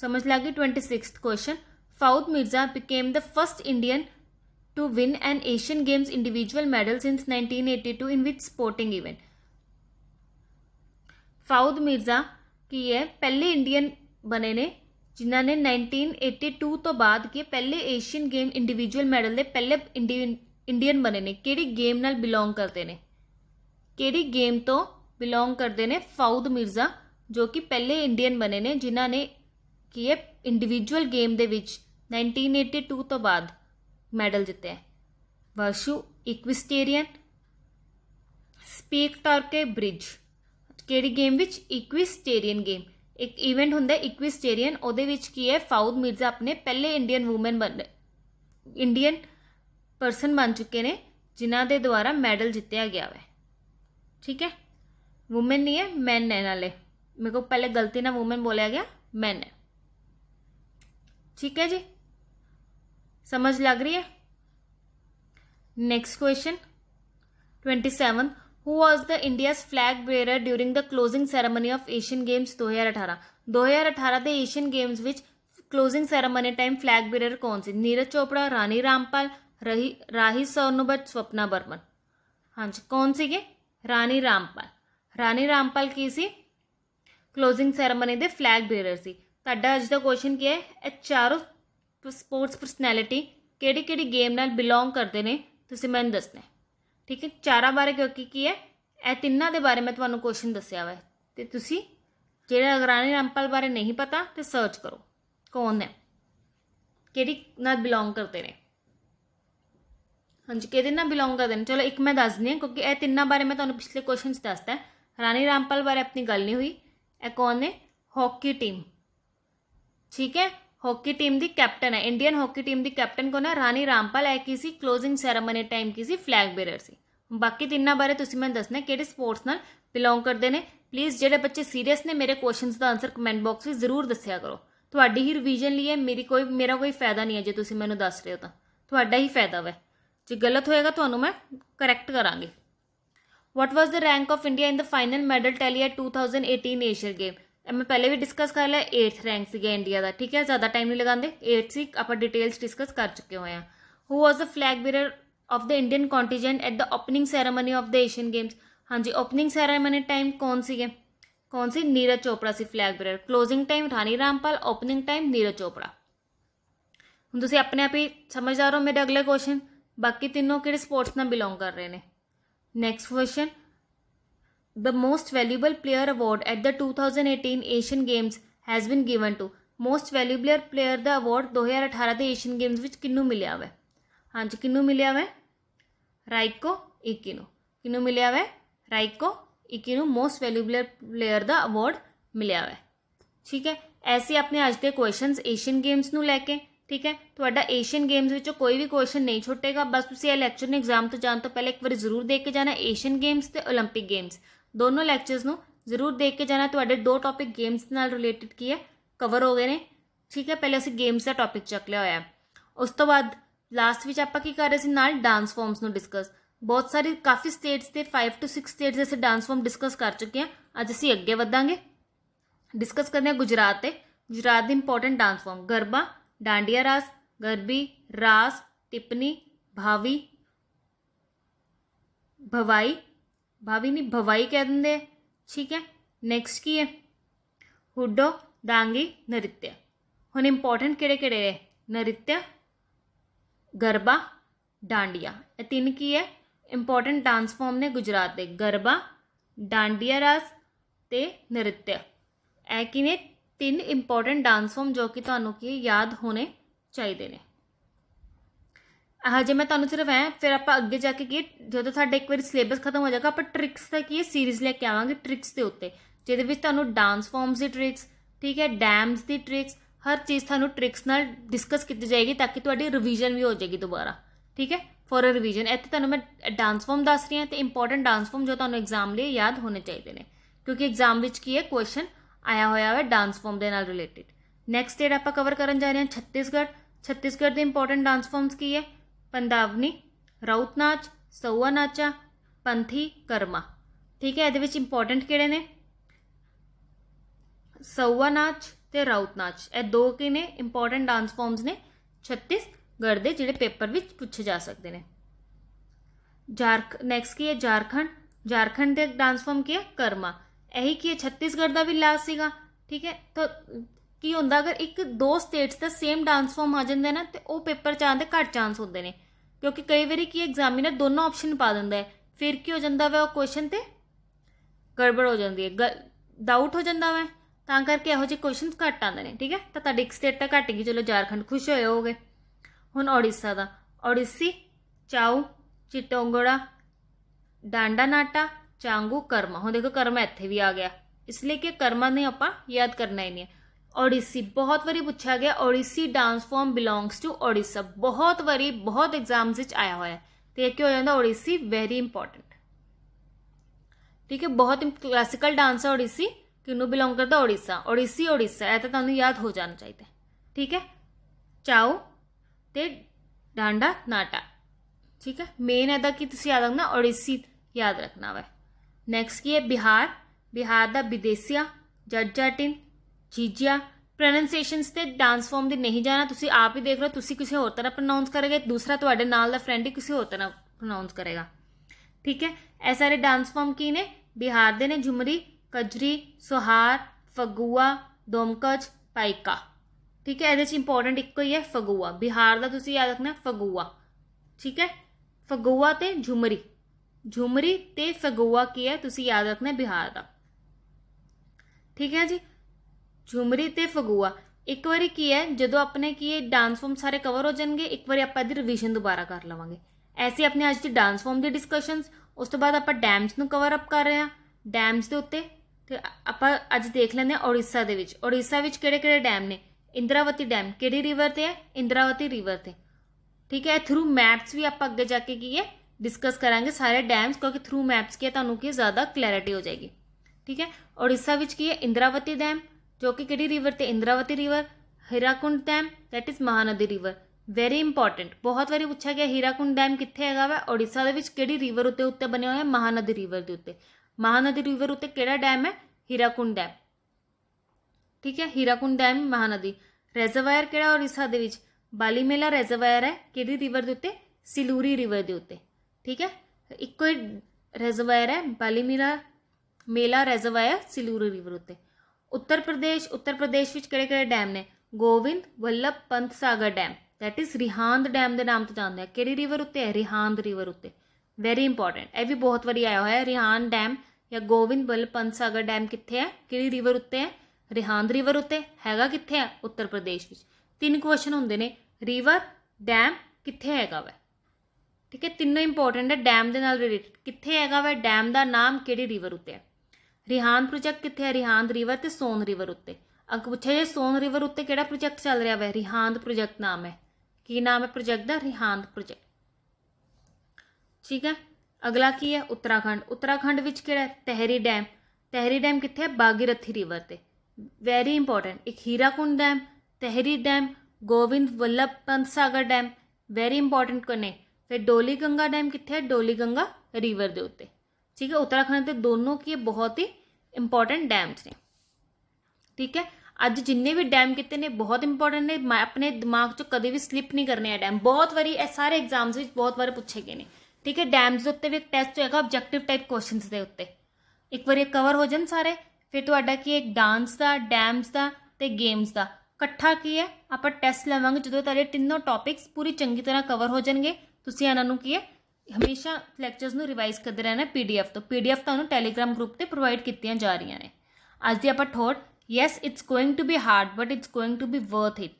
समझ लग गई twenty six question Fouaad Mirza became the first Indian to win an Asian Games individual medal since 1982 in which sporting event? Faud Mirza की है पहले इंडियन बने ने जिन्होंने 1982 तो बाद के पहले एशियन गेम इंडिविजुअल मेडल दे पहले इंडियन बने ने कि गेम नाल बिलोंग करते ने कि गेम तो बिलोंग करते ने फाउद मिर्जा जो कि पहले इंडियन बने ने जिन्ह ने की है इंडिविजुअल गेम दे विच 1982 तो बाद ਮੈਡਲ ਜਿੱਤਿਆ ਵਰਸ਼ੂ ਇਕਵਿਸਟੇਰੀਅਨ ਸਪੀਕ ਟਾਰਕੇ ਬ੍ਰਿਜ ਕਿਹੜੀ ਗੇਮ ਵਿੱਚ ਇਕਵਿਸਟੇਰੀਅਨ ਗੇਮ ਇੱਕ ਇਵੈਂਟ ਹੁੰਦਾ ਹੈ ਇਕਵਿਸਟੇਰੀਅਨ ਉਹਦੇ ਵਿੱਚ ਕੀ ਹੈ ਫਾਊਦ ਮਿਰਜ਼ਾ ਆਪਣੇ ਪਹਿਲੇ ਇੰਡੀਅਨ ਔਮਨ ਬਣ ਇੰਡੀਅਨ ਪਰਸਨ ਬਣ ਚੁੱਕੇ ਨੇ ਜਿਨ੍ਹਾਂ ਦੇ ਦੁਆਰਾ ਮੈਡਲ ਜਿੱਤਿਆ ਗਿਆ ਹੈ ਠੀਕ ਹੈ ਔਮਨ ਨਹੀਂ ਹੈ ਮੈਨ ਨੇ ਨਾਲੇ ਮੇਰੇ ਕੋ ਪਹਿਲੇ ਗਲਤੀ ਨਾਲ ਔਮਨ ਬੋਲਿਆ ਗਿਆ ਮੈਨ ਹੈ ਠੀਕ ਹੈ ਜੀ समझ लग रही है next question twenty seven who was the India's flag bearer during the closing ceremony of Asian Games दो हजार अठारह दो हजार अठारह के Asian Games which closing ceremony time flag bearer कौन सी नीरज चोपड़ा रानी रामपाल रही राही सोनभट स्वप्ना बर्मन हाँ जी कौन सी के रानी रामपाल रानी रामपाल की सी क्लोजिंग सैरामनी दे फ्लैग बेयर से ਤੁਹਾਡਾ का क्वेश्चन ਕੁਐਸਚਨ है ਹੈ ਸਪੋਰਟਸ ਪਰਸਨੈਲਿਟੀ ਕਿਹੜੀ ਕਿਹੜੀ ਗੇਮ ਨਾਲ ਬਿਲੋਂਗ ਕਰਦੇ ਨੇ ਤੁਸੀਂ ਮੈਨੂੰ ਦੱਸਣਾ ਠੀਕ ਹੈ ਚਾਰਾਂ ਬਾਰੇ ਕਿਉਂਕਿ ਕੀ ਹੈ ਇਹ ਤਿੰਨਾਂ ਦੇ ਬਾਰੇ ਮੈਂ ਤੁਹਾਨੂੰ ਕੁਐਸਚਨ ਦੱਸਿਆ ਹੋਇਆ ਤੇ ਤੁਸੀਂ ਜਿਹੜਾ ਅਗਰਾਨੀ ਰਾਮਪਾਲ ਬਾਰੇ ਨਹੀਂ ਪਤਾ ਤੇ ਸਰਚ ਕਰੋ ਕੌਣ ਨੇ ਕਿਹੜੀ ਨਾਲ ਬਿਲੋਂਗ ਕਰਦੇ ਨੇ ਹਾਂਜੀ ਕਿਹਦੇ ਨਾਲ ਬਿਲੋਂਗ ਕਰਦੇ ਨੇ ਚਲੋ ਇੱਕ ਮੈਂ ਦੱਸ ਦਿੰਦੀ ਹਾਂ ਕਿਉਂਕਿ ਇਹ ਤਿੰਨਾਂ ਬਾਰੇ ਮੈਂ ਤੁਹਾਨੂੰ ਪਿਛਲੇ ਕੁਐਸਚਨਸ ਦੱਸਤਾ ਰਾਨੀ ਰਾਮਪਾਲ ਬਾਰੇ ਆਪਣੀ ਗੱਲ ਨਹੀਂ ਹੋਈ ਇਹ ਕੌਣ ਨੇ ਹਾਕੀ ਟੀਮ ਠੀਕ ਹੈ ਹਾਕੀ ਟੀਮ ਦੀ ਕੈਪਟਨ ਹੈ ਇੰਡੀਅਨ ਹਾਕੀ ਟੀਮ ਦੀ ਕੈਪਟਨ ਕੋ ਨਾ ਰਾਨੀ ਰਾਮਪਾਲ ਐ ਕੀ ਸੀ ਕਲੋਜ਼ਿੰਗ ਸੈਰੇਮਨੀ ਟਾਈਮ ਕੀ ਸੀ ਫਲੈਗ ਬੇਅਰ ਸੀ ਬਾਕੀ ਤਿੰਨਾਂ ਬਾਰੇ ਤੁਸੀਂ ਮੈਨੂੰ ਦੱਸਣਾ ਕਿਹੜੇ ਸਪੋਰਟਸ ਨਾਲ ਬਿਲੋਂਗ ਕਰਦੇ ਨੇ ਪਲੀਜ਼ ਜਿਹੜੇ ਬੱਚੇ ਸੀਰੀਅਸ ਨੇ ਮੇਰੇ ਕੁਐਸਚਨਸ ਦਾ ਆਨਸਰ ਕਮੈਂਟ ਬਾਕਸ ਵਿੱਚ ਜ਼ਰੂਰ ਦੱਸਿਆ ਕਰੋ ਤੁਹਾਡੀ ਹੀ ਰਿਵੀਜ਼ਨ ਲਈ ਹੈ ਮੇਰੀ ਕੋਈ ਮੇਰਾ ਕੋਈ ਫਾਇਦਾ ਨਹੀਂ ਹੈ ਜੇ ਤੁਸੀਂ ਮੈਨੂੰ ਦੱਸ ਰਹੇ ਹੋ ਤਾਂ ਤੁਹਾਡਾ ਹੀ ਫਾਇਦਾ ਵਾ ਜੇ ਗਲਤ ਹੋਏਗਾ ਤੁਹਾਨੂੰ ਮੈਂ ਕਰੈਕਟ ਕਰਾਂਗੀ what was the rank of India in the final medal tally at 2018 Asian game मैं पहले भी डिस्कस कर लिया एट्थ रैंक से इंडिया का ठीक है ज़्यादा टाइम नहीं लगाते एट से आप डिटेल्स डिस्कस कर चुके हुए who was the flag bearer of the Indian contingent at the opening ceremony of the Asian Games हाँ जी ओपनिंग सैरामनी टाइम कौन सी है कौन सी नीरज चोपड़ा से flag bearer closing time Rani Rampal opening time Neeraj Chopra हूँ तुम तो अपने आप ही समझदार हो मेरे अगले क्वेश्चन बाकी तीनों कि स्पोर्ट्स में बिलोंग कर रहे हैं next question the most valuable player award at the 2018 Asian Games has been given to most valuable player the award 2018 ਦੇ ਏਸ਼ੀਅਨ ਗੇਮਸ ਵਿੱਚ ਕਿੰਨੂੰ ਮਿਲਿਆ ਹੋਇਆ ਹਾਂਜੀ ਕਿੰਨੂੰ ਮਿਲਿਆ ਹੋਇਆ ਰਾਈਕੋ ਇਕੀ ਨੂੰ ਕਿੰਨੂੰ ਮਿਲਿਆ ਹੋਇਆ ਰਾਈਕੋ ਇਕੀ ਨੂੰ ਮੋਸਟ ਵੈਲਿਊਬਲ ਪਲੇਅਰ ਦਾ ਅਵਾਰਡ ਮਿਲਿਆ ਹੋਇਆ ਠੀਕ ਹੈ ਐਸੇ ਆਪਣੇ ਅੱਜ ਦੇ ਕੁਐਸਚਨਸ ਏਸ਼ੀਅਨ ਗੇਮਸ ਨੂੰ ਲੈ ਕੇ ਠੀਕ ਹੈ ਤੁਹਾਡਾ ਏਸ਼ੀਅਨ ਗੇਮਸ ਵਿੱਚੋਂ ਕੋਈ ਵੀ ਕੁਐਸਚਨ ਨਹੀਂ ਛੁੱਟੇਗਾ ਬਸ ਤੁਸੀਂ ਇਹ ਲੈਕਚਰ ਨੂੰ ਐਗਜ਼ਾਮ ਤੋਂ ਜਾਣ ਤੋਂ ਪਹਿਲੇ ਇੱਕ ਵਾਰ ਜ਼ਰੂਰ ਦੇਖ ਕੇ ਜਾਣਾ ਏਸ਼ੀਅਨ ਗੇਮਸ ਤੇ 올림픽 ਗੇਮਸ दोनों लैक्चर जरूर देख के जाना थोड़े दो टॉपिक गेम्स न रिलेटिड की है कवर हो गए हैं ठीक है पहले असं गेम्स का टॉपिक चक लिया हो उस तो बाद लास्ट में आप कर रहे डांस फॉर्म्स डिस्कस बहुत सारी काफ़ी स्टेट्स से फाइव टू सिक्स स्टेट्स असं डांस फॉर्म डिस्कस कर चुके हैं अज अं अगे वे डिस्कस करने गुजरात के गुजरात के important dance form Garba Dandiya Raas Garbi रास टिपनी भावी भवाई भाभी ने भवाई कह देंगे ठीक है नैक्सट की है हुडो दांगी नृत्य हम इंपोर्टेंट केड़े नृत्य गरबा डांडिया ये तीन की है इंपोर्टेंट डांस फॉर्म ने गुजरात के गरबा डांडिया रास ते नृत्य ए कि ने तीन इंपोर्टेंट डांस फॉर्म जो कि ਤੁਹਾਨੂੰ ਕੀ याद होने चाहिए ने हजे हाँ मैं तुम्हें सिर्फ ए फिर आप अगे जाके कि जो तो सा एक बार सिलेबस खत्म हो जाएगा आप ट्रिक्स का की सीरीज लैके आवेंगे ट्रिक्स के उत्ते जिद डांस फॉर्म्स की ट्रिक्स ठीक है डैम्स की ट्रिक्स हर चीज़ थानू ट्रिक्स न डिस्कस की जाएगी ताकि रिविजन भी हो जाएगी दोबारा ठीक है फॉर अ रिविजन इतने तुम्हें मैं डांस फॉर्म दस रही हूँ तो इंपोर्टेंट डांस फॉर्म जो तुम एग्जाम लिए याद होने चाहिए ने क्योंकि एग्जाम की है क्वेश्चन आया हुआ है डांस फॉर्म के रिलेटिड नैक्सट डेट आप कवर कर जा रहे हैं छत्तीसगढ़ छत्तीसगढ़ के इंपोर्टेंट डांस फॉर्म्स की है पंधावनी राउत नाच सौआ नाचा पंथी करमा ठीक है एच इंपोर्टेंट कि ने सौआ नाच तो राउत नाच यह दो ने इंपोर्टेंट डांस फॉर्म्स ने छत्तीसगढ़ के जोड़े पेपर में पूछे जा सकते हैं झारख नैक्सट की है झारखंड झारखंड के डांस फॉर्म की है करमा यही की है छत्तीसगढ़ का भी लाज लास्ट ठीक है तो ਕੀ ਹੁੰਦਾ ਅਗਰ ਇੱਕ ਦੋ ਸਟੇਟਸ ਦਾ ਸੇਮ ਡਾਂਸ ਫਾਰਮ ਆ ਜਾਂਦੇ ਨਾ ਤੇ ਉਹ ਪੇਪਰ ਚ ਆਉਣ ਦੇ ਘੱਟ ਚਾਂਸ ਹੁੰਦੇ ਨੇ ਕਿਉਂਕਿ ਕਈ ਵਾਰੀ ਕੀ ਐਗਜ਼ਾਮੀਨਰ ਦੋਨੋਂ ਆਪਸ਼ਨ ਪਾ ਦਿੰਦਾ ਹੈ ਫਿਰ ਕੀ ਹੋ ਜਾਂਦਾ ਵਾ ਉਹ ਕੁਐਸਚਨ ਤੇ ਗੜਬੜ ਹੋ ਜਾਂਦੀ ਹੈ ਡਾਊਟ ਹੋ ਜਾਂਦਾ ਵਾ ਤਾਂ ਕਰਕੇ ਇਹੋ ਜਿਹੇ ਕੁਐਸਚਨਸ ਘੱਟ ਆਉਂਦੇ ਨੇ ਠੀਕ ਹੈ ਤਾਂ ਤੁਹਾਡੀ ਇੱਕ ਸਟੇਟ ਤਾਂ ਘੱਟ ਗਈ ਚਲੋ ਝਾਰਖੰਡ ਖੁਸ਼ ਹੋਏ ਹੋਗੇ ਹੁਣ ਓਡੀਸ਼ਾ ਦਾ ਓਡੀਸੀ ਚਾਉ ਚਿਟੋਂਗੜਾ ਡਾਂਡਾ ਨਾਟਾ ਚਾਂਗੂ ਕਰਮਾ ਹੁਣ ਦੇਖੋ ਕਰਮਾ ਇੱਥੇ ਵੀ ਆ ਗਿਆ ਇਸ ਲਈ ਕਿ ਕਰਮਾ ਨੇ ਆਪਾਂ ਯਾਦ ਕਰਨਾ ਹੀ ਨਹੀਂ ਹੈ ओडिसी बहुत बारी पूछा गया Odissi dance form belongs to Odisha बहुत बारी बहुत एग्जाम्स आया हुआ है तो यह क्यों हो जाता ओडिसी वेरी इंपॉर्टेंट ठीक है बहुत क्लासिकल डांस है ओडिसी कि बिलोंग करता ओडिशा ओडिसी ओडिसा तो तुम्हें याद हो जाना चाहिए ठीक है चाओ तो डांडा नाटा ठीक है मेन ऐसा कि तुम याद रखना ओडिसी याद रखना वै नैक्सट की है बिहार बिहार का विदेशिया जट जाटिन ਚੀਜ਼ੀਆ ਪ੍ਰੋਨੰਸੀਏਸ਼ਨਸ ਤੇ ਡਾਂਸ ਫਾਰਮ ਦੇ ਨਹੀਂ ਜਾਣਾ ਤੁਸੀਂ ਆਪ ਹੀ ਦੇਖ ਲਓ ਤੁਸੀਂ ਕਿਸੇ ਹੋਰ ਤਰ੍ਹਾਂ ਪ੍ਰੋਨਾਂਸ ਕਰੋਗੇ ਦੂਸਰਾ ਤੁਹਾਡੇ ਨਾਲ ਦਾ ਫਰੈਂਡ ਹੀ ਕਿਸੇ ਹੋਰ ਤਰ੍ਹਾਂ ਪ੍ਰੋਨਾਂਸ ਕਰੇਗਾ ਠੀਕ ਹੈ ਇਹ ਸਾਰੇ ਡਾਂਸ ਫਾਰਮ ਕੀ ਨੇ ਬਿਹਾਰ ਦੇ ਨੇ ਝੁਮਰੀ ਕਜਰੀ ਸੁਹਾਰ ਫਗੂਆ ਦੋਮਕਚ ਪਾਈਕਾ ਠੀਕ ਹੈ ਇਹਦੇ ਚ ਇੰਪੋਰਟੈਂਟ ਇੱਕੋ ਹੀ ਹੈ ਫਗੂਆ ਬਿਹਾਰ ਦਾ ਤੁਸੀਂ ਯਾਦ ਰੱਖਣਾ ਫਗੂਆ ਠੀਕ ਹੈ ਫਗੂਆ ਤੇ ਝੁਮਰੀ ਝੁਮਰੀ ਤੇ ਫਗੂਆ ਕੀ ਹੈ ਤੁਸੀਂ ਯਾਦ ਰੱਖਣਾ ਬਿਹਾਰ ਦਾ ਠੀਕ ਹੈ ਜੀ ਝੁਮਰੀ ਤੇ ਫਗੂਆ ਇੱਕ ਵਾਰੀ ਕੀ ਹੈ ਜਦੋਂ ਆਪਣੇ ਕੀ ਇਹ ਡਾਂਸ ਫਾਰਮ ਸਾਰੇ ਕਵਰ ਹੋ ਜਾਣਗੇ ਇੱਕ ਵਾਰੀ ਆਪਾਂ ਇਹਦੀ ਰਿਵੀਜ਼ਨ ਦੁਬਾਰਾ ਕਰ ਲਵਾਂਗੇ ਐਸੀ ਆਪਣੇ ਅੱਜ ਦੀ ਡਾਂਸ ਫਾਰਮ ਦੀ ਡਿਸਕਸ਼ਨਸ ਉਸ ਤੋਂ ਬਾਅਦ ਆਪਾਂ ਡੈਮਸ ਨੂੰ ਕਵਰ ਅਪ ਕਰ ਰਹੇ ਹਾਂ ਡੈਮਸ ਦੇ ਉੱਤੇ ਤੇ ਆਪਾਂ ਅੱਜ ਦੇਖ ਲੈਂਦੇ ਹਾਂ ਓਡੀਸ਼ਾ ਦੇ ਵਿੱਚ ਓਡੀਸ਼ਾ ਵਿੱਚ ਕਿਹੜੇ-ਕਿਹੜੇ ਡੈਮ ਨੇ ਇੰਦਰਾਵਤੀ ਡੈਮ ਕਿਹੜੀ ਰਿਵਰ ਤੇ ਹੈ ਇੰਦਰਾਵਤੀ ਰਿਵਰ ਤੇ ਠੀਕ ਹੈ ਥਰੂ ਮੈਪਸ ਵੀ ਆਪਾਂ ਅੱਗੇ ਜਾ ਕੇ ਕੀ ਹੈ ਡਿਸਕਸ ਕਰਾਂਗੇ ਸਾਰੇ ਡੈਮਸ ਕਿਉਂਕਿ ਥਰੂ ਮੈਪਸ ਕੀ ਤੁਹਾਨੂੰ ਕੀ ਜ਼ਿਆਦਾ ਕਲੈਰਿਟੀ ਹੋ ਜਾਏਗੀ ਠੀਕ ਹੈ ਓਡੀਸ਼ਾ ਵਿੱਚ ਕੀ ਹੈ ਇੰਦਰਾਵਤੀ ਡੈਮ चौकीकड़ी रिवर थे Indravati river Hirakud dam that is Mahanadi river very important ਬਹੁਤ ਵਾਰੀ ਪੁੱਛਿਆ ਗਿਆ ਹੀਰਾਕੁੰਡ ਡੈਮ ਕਿੱਥੇ ਹੈਗਾ ਵਾ ਓਡੀਸ਼ਾ ਦੇ ਵਿੱਚ ਕਿਹੜੀ ਰਿਵਰ ਉੱਤੇ ਉੱਤੇ ਬਣਿਆ ਹੋਇਆ ਮਹਾਨਦੀ ਰਿਵਰ ਦੇ ਉੱਤੇ ਮਹਾਨਦੀ ਰਿਵਰ ਉੱਤੇ ਕਿਹੜਾ ਡੈਮ ਹੈ ਹੀਰਾਕੁੰਡ ਡੈਮ ਠੀਕ ਹੈ ਹੀਰਾਕੁੰਡ ਡੈਮ ਮਹਾਨਦੀ ਰੈਜ਼ਰਵਾਇਰ ਕਿਹੜਾ ਓਡੀਸ਼ਾ ਦੇ ਵਿੱਚ ਬਾਲੀਮੇਲਾ ਰੈਜ਼ਰਵਾਇਰ ਹੈ ਕਿਹੜੀ ਰਿਵਰ ਦੇ ਉੱਤੇ ਸਿਲੂਰੀ ਰਿਵਰ ਦੇ ਉੱਤੇ ਠੀਕ ਹੈ ਇੱਕੋ ਹੀ ਰੈਜ਼ਰਵਾਇਰ ਹੈ ਬਾਲੀਮੇਲਾ ਮੇਲਾ ਰੈਜ਼ਰਵਾਇਰ ਸਿਲੂਰੀ ਰਿਵਰ ਉੱਤੇ ਉੱਤਰ ਪ੍ਰਦੇਸ਼ ਉੱਤਰ ਪ੍ਰਦੇਸ਼ ਵਿੱਚ ਕਿਹੜੇ-ਕਿਹੜੇ ਡੈਮ ਨੇ Govind Vallabh Pant Sagar dam that is Rihand dam ਦੇ ਨਾਮ ਤੋਂ ਜਾਣਦੇ ਆ ਕਿਹੜੀ ਰਿਵਰ ਉੱਤੇ ਹੈ ਰਿਹਾਂਦ ਰਿਵਰ ਉੱਤੇ ਵੈਰੀ ਇੰਪੋਰਟੈਂਟ ਇਹ ਵੀ ਬਹੁਤ ਵਾਰੀ ਆਇਆ ਹੋਇਆ ਹੈ ਰਿਹਾਨ ਡੈਮ ਜਾਂ ਗੋਵਿੰਦ ਵੱਲਭ ਪੰਤ ਸਾਗਰ ਡੈਮ ਕਿੱਥੇ ਹੈ ਕਿਹੜੀ ਰਿਵਰ ਉੱਤੇ ਹੈ ਰਿਹਾਂਦ ਰਿਵਰ ਉੱਤੇ ਹੈਗਾ ਕਿੱਥੇ ਹੈ ਉੱਤਰ ਪ੍ਰਦੇਸ਼ ਵਿੱਚ ਤਿੰਨ ਕੁਐਸਚਨ ਹੁੰਦੇ ਨੇ ਰਿਵਰ ਡੈਮ ਕਿੱਥੇ ਹੈਗਾ ਵਾ ਠੀਕ ਹੈ ਤਿੰਨੋਂ ਇੰਪੋਰਟੈਂਟ ਹੈ ਡੈਮ ਦੇ ਨਾਲ ਰਿਲੇਟਡ ਕਿੱਥੇ ਹੈਗਾ ਵਾ ਡੈਮ ਦਾ ਨਾਮ ਕਿਹੜੀ ਰਿਵਰ ਉੱਤੇ ਹੈ ਰਿਹਾਨ ਪ੍ਰੋਜੈਕਟ ਕਿੱਥੇ ਹੈ ਰਿਹਾਨ ਰਿਵਰ ਤੇ ਸੋਨ ਰਿਵਰ ਉੱਤੇ ਅੱਗੇ ਪੁੱਛਿਆ ਜੇ ਸੋਨ ਰਿਵਰ ਉੱਤੇ ਕਿਹੜਾ ਪ੍ਰੋਜੈਕਟ ਚੱਲ ਰਿਹਾ ਵੈ ਰਿਹਾਨ ਪ੍ਰੋਜੈਕਟ ਨਾਮ ਹੈ ਕੀ ਨਾਮ ਹੈ ਪ੍ਰੋਜੈਕਟ ਦਾ ਰਿਹਾਨ ਪ੍ਰੋਜੈਕਟ ਠੀਕ ਹੈ ਅਗਲਾ ਕੀ ਹੈ ਉੱਤਰਾਖੰਡ ਉੱਤਰਾਖੰਡ ਵਿੱਚ ਕਿਹੜਾ ਹੈ ਤਹਿਰੀ ਡੈਮ ਤਹਿਰੀ ਡੈਮ ਕਿੱਥੇ ਹੈ ਬਾਗੀਰਥੀ ਰਿਵਰ ਤੇ ਵੈਰੀ ਇੰਪੋਰਟੈਂਟ ਇੱਕ Hirakud dam Tehri dam Govind Vallabh Pant Sagar dam very important ਕੋਨੇ ਫਿਰ ਡੋਲੀ ਗੰਗਾ ਡੈਮ ਕਿੱਥੇ ਹੈ ਡੋਲੀ ਗੰਗਾ ਰਿਵਰ ਦੇ ਉੱਤੇ ठीक है उत्तराखंड के दोनों की बहुत ही ਇੰਪੋਰਟੈਂਟ ਡੈਮਸ ਨੇ ਠੀਕ ਹੈ ਅੱਜ ਜਿੰਨੇ ਵੀ ਡੈਮ ਕਿਤੇ ਨੇ ਬਹੁਤ ਇੰਪੋਰਟੈਂਟ ਨੇ ਮੈਂ ਆਪਣੇ ਦਿਮਾਗ 'ਚ ਕਦੇ ਵੀ ਸਲਿਪ ਨਹੀਂ ਕਰਨੇ ਆ ਡੈਮ ਬਹੁਤ ਵਾਰੀ ਇਹ ਸਾਰੇ ਐਗਜ਼ਾਮਸ ਵਿੱਚ ਬਹੁਤ ਵਾਰ ਪੁੱਛੇ ਗਏ ਨੇ ਠੀਕ ਹੈ ਡੈਮਸ ਦੇ ਉੱਤੇ ਵੀ ਇੱਕ ਟੈਸਟ ਹੋਏਗਾ ਆਬਜੈਕਟਿਵ ਟਾਈਪ ਕੁਐਸਚਨਸ ਦੇ ਉੱਤੇ ਇੱਕ ਵਾਰ ਇਹ ਕਵਰ ਹੋ ਜਾਣ ਸਾਰੇ ਫਿਰ ਤੁਹਾਡਾ ਕੀ ਇੱਕ ਡਾਂਸ ਦਾ ਡੈਮਸ ਦਾ ਤੇ ਗੇਮਸ ਦਾ ਇਕੱਠਾ ਕੀ ਹੈ ਆਪਾਂ ਟੈਸਟ ਲਵਾਂਗੇ ਜਦੋਂ ਤੁਹਾਡੇ ਤਿੰਨੋਂ ਟੌਪਿਕਸ ਪੂਰੀ ਚੰਗੀ ਤਰ੍ਹਾਂ ਕਵਰ ਹੋ ਜਾਣਗੇ ਤੁਸੀਂ ਇਹਨਾਂ ਨੂੰ ਕੀ ਹੈ ਹਮੇਸ਼ਾ ਲੈਕਚਰਸ ਨੂੰ ਰਿਵਾਈਜ਼ ਕਰਦੇ ਰਹਿਣਾ ਪੀਡੀਐਫ ਤੋਂ ਪੀਡੀਐਫ ਤੁਹਾਨੂੰ ਟੈਲੀਗ੍ਰਾਮ ਗਰੁੱਪ ਤੇ ਪ੍ਰੋਵਾਈਡ ਕੀਤੀਆਂ ਜਾ ਰਹੀਆਂ ਨੇ ਅੱਜ ਦੀ ਆਪਾਂ thought yes it's going to be hard but it's going to be worth it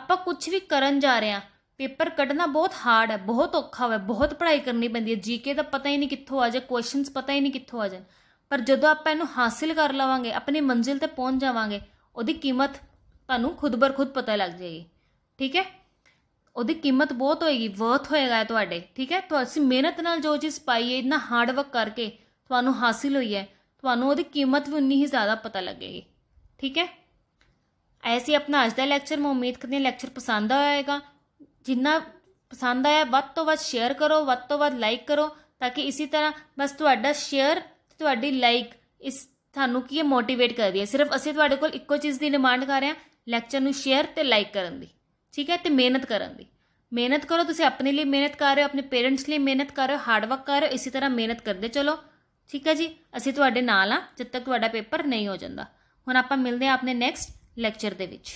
ਆਪਾਂ ਕੁਝ ਵੀ ਕਰਨ ਜਾ ਰਹੇ ਆ ਪੇਪਰ ਕੱਢਣਾ ਬਹੁਤ ਹਾਰਡ ਹੈ ਬਹੁਤ ਔਖਾ ਹੈ ਬਹੁਤ ਪੜ੍ਹਾਈ ਕਰਨੀ ਪੈਂਦੀ ਹੈ ਜੀਕੇ ਦਾ ਪਤਾ ਹੀ ਨਹੀਂ ਕਿੱਥੋਂ ਆ ਜਾਏ ਕੁਐਸਚਨਸ ਪਤਾ ਹੀ ਨਹੀਂ ਕਿੱਥੋਂ ਆ ਜਾਣ ਪਰ ਜਦੋਂ ਆਪਾਂ ਇਹਨੂੰ ਹਾਸਿਲ ਕਰ ਲਵਾਂਗੇ ਆਪਣੀ ਮੰਜ਼ਿਲ ਤੇ ਪਹੁੰਚ ਜਾਵਾਂਗੇ ਉਹਦੀ ਕੀਮਤ ਤੁਹਾਨੂੰ ਖੁਦ ਬਰ ਖੁਦ ਪਤਾ ਲੱਗ ਜਾਏਗੀ ਠੀਕ ਹੈ ਉਹਦੀ ਕੀਮਤ ਬਹੁਤ ਹੋਏਗੀ ਵਰਥ ਹੋਏਗਾ ਤੁਹਾਡੇ ਠੀਕ ਹੈ ਤੁਸੀਂ ਮਿਹਨਤ ਨਾਲ ਜੋ ਚੀਜ਼ ਪਾਈ ਹੈ ਇतना ਹਾਰਡ ਵਰਕ ਕਰਕੇ ਤੁਹਾਨੂੰ ਹਾਸਿਲ ਹੋਈ ਹੈ ਤੁਹਾਨੂੰ ਉਹਦੀ ਕੀਮਤ ਵੀ ਉਨੀ ਹੀ ਜ਼ਿਆਦਾ ਪਤਾ ਲੱਗੇਗੀ ਠੀਕ ਹੈ ਐਸੀ ਆਪਣਾ ਅੱਜ ਦਾ ਲੈਕਚਰ ਮੈਂ ਉਮੀਦ ਕਰਦੀ ਹਾਂ ਲੈਕਚਰ ਪਸੰਦ ਆਏਗਾ ਜਿੰਨਾ ਪਸੰਦ ਆਇਆ ਵੱਧ ਤੋਂ ਵੱਧ ਸ਼ੇਅਰ ਕਰੋ ਵੱਧ ਤੋਂ ਵੱਧ ਲਾਈਕ ਕਰੋ ਤਾਂ ਕਿ ਇਸੇ ਤਰ੍ਹਾਂ ਬਸ ਤੁਹਾਡਾ ਸ਼ੇਅਰ ਤੁਹਾਡੀ ਲਾਈਕ ਇਸ ਤੁਹਾਨੂੰ ਕੀ ਮੋਟੀਵੇਟ ਕਰਦੀ ਹੈ ਸਿਰਫ ਅਸੀਂ ਤੁਹਾਡੇ ਕੋਲ ਇੱਕੋ ਚੀਜ਼ ਦੀ ਡਿਮਾਂਡ ਕਰ ਰਹੇ ਹਾਂ ਲੈਕਚਰ ਨੂੰ ਸ਼ੇਅਰ ਤੇ ਲਾਈਕ ਕਰਨ ਦੀ ਠੀਕ ਹੈ ਤੇ ਮਿਹਨਤ ਕਰਨ ਦੀ ਮਿਹਨਤ ਕਰੋ ਤੁਸੀਂ ਆਪਣੇ ਲਈ ਮਿਹਨਤ ਕਰ ਰਹੇ ਹੋ ਆਪਣੇ ਪੇਰੈਂਟਸ ਲਈ ਮਿਹਨਤ ਕਰ ਰਹੇ ਹੋ ਹਾਰਡ ਵਰਕ ਕਰ ਰਹੇ ਹੋ ਇਸੇ ਤਰ੍ਹਾਂ ਮਿਹਨਤ ਕਰਦੇ ਚਲੋ ਠੀਕ ਹੈ ਜੀ ਅਸੀਂ ਤੁਹਾਡੇ ਨਾਲ ਆ ਜਦ ਤੱਕ ਤੁਹਾਡਾ ਪੇਪਰ ਨਹੀਂ ਹੋ ਜਾਂਦਾ ਹੁਣ ਆਪਾਂ ਮਿਲਦੇ ਆ ਆਪਣੇ ਨੈਕਸਟ ਲੈਕਚਰ ਦੇ ਵਿੱਚ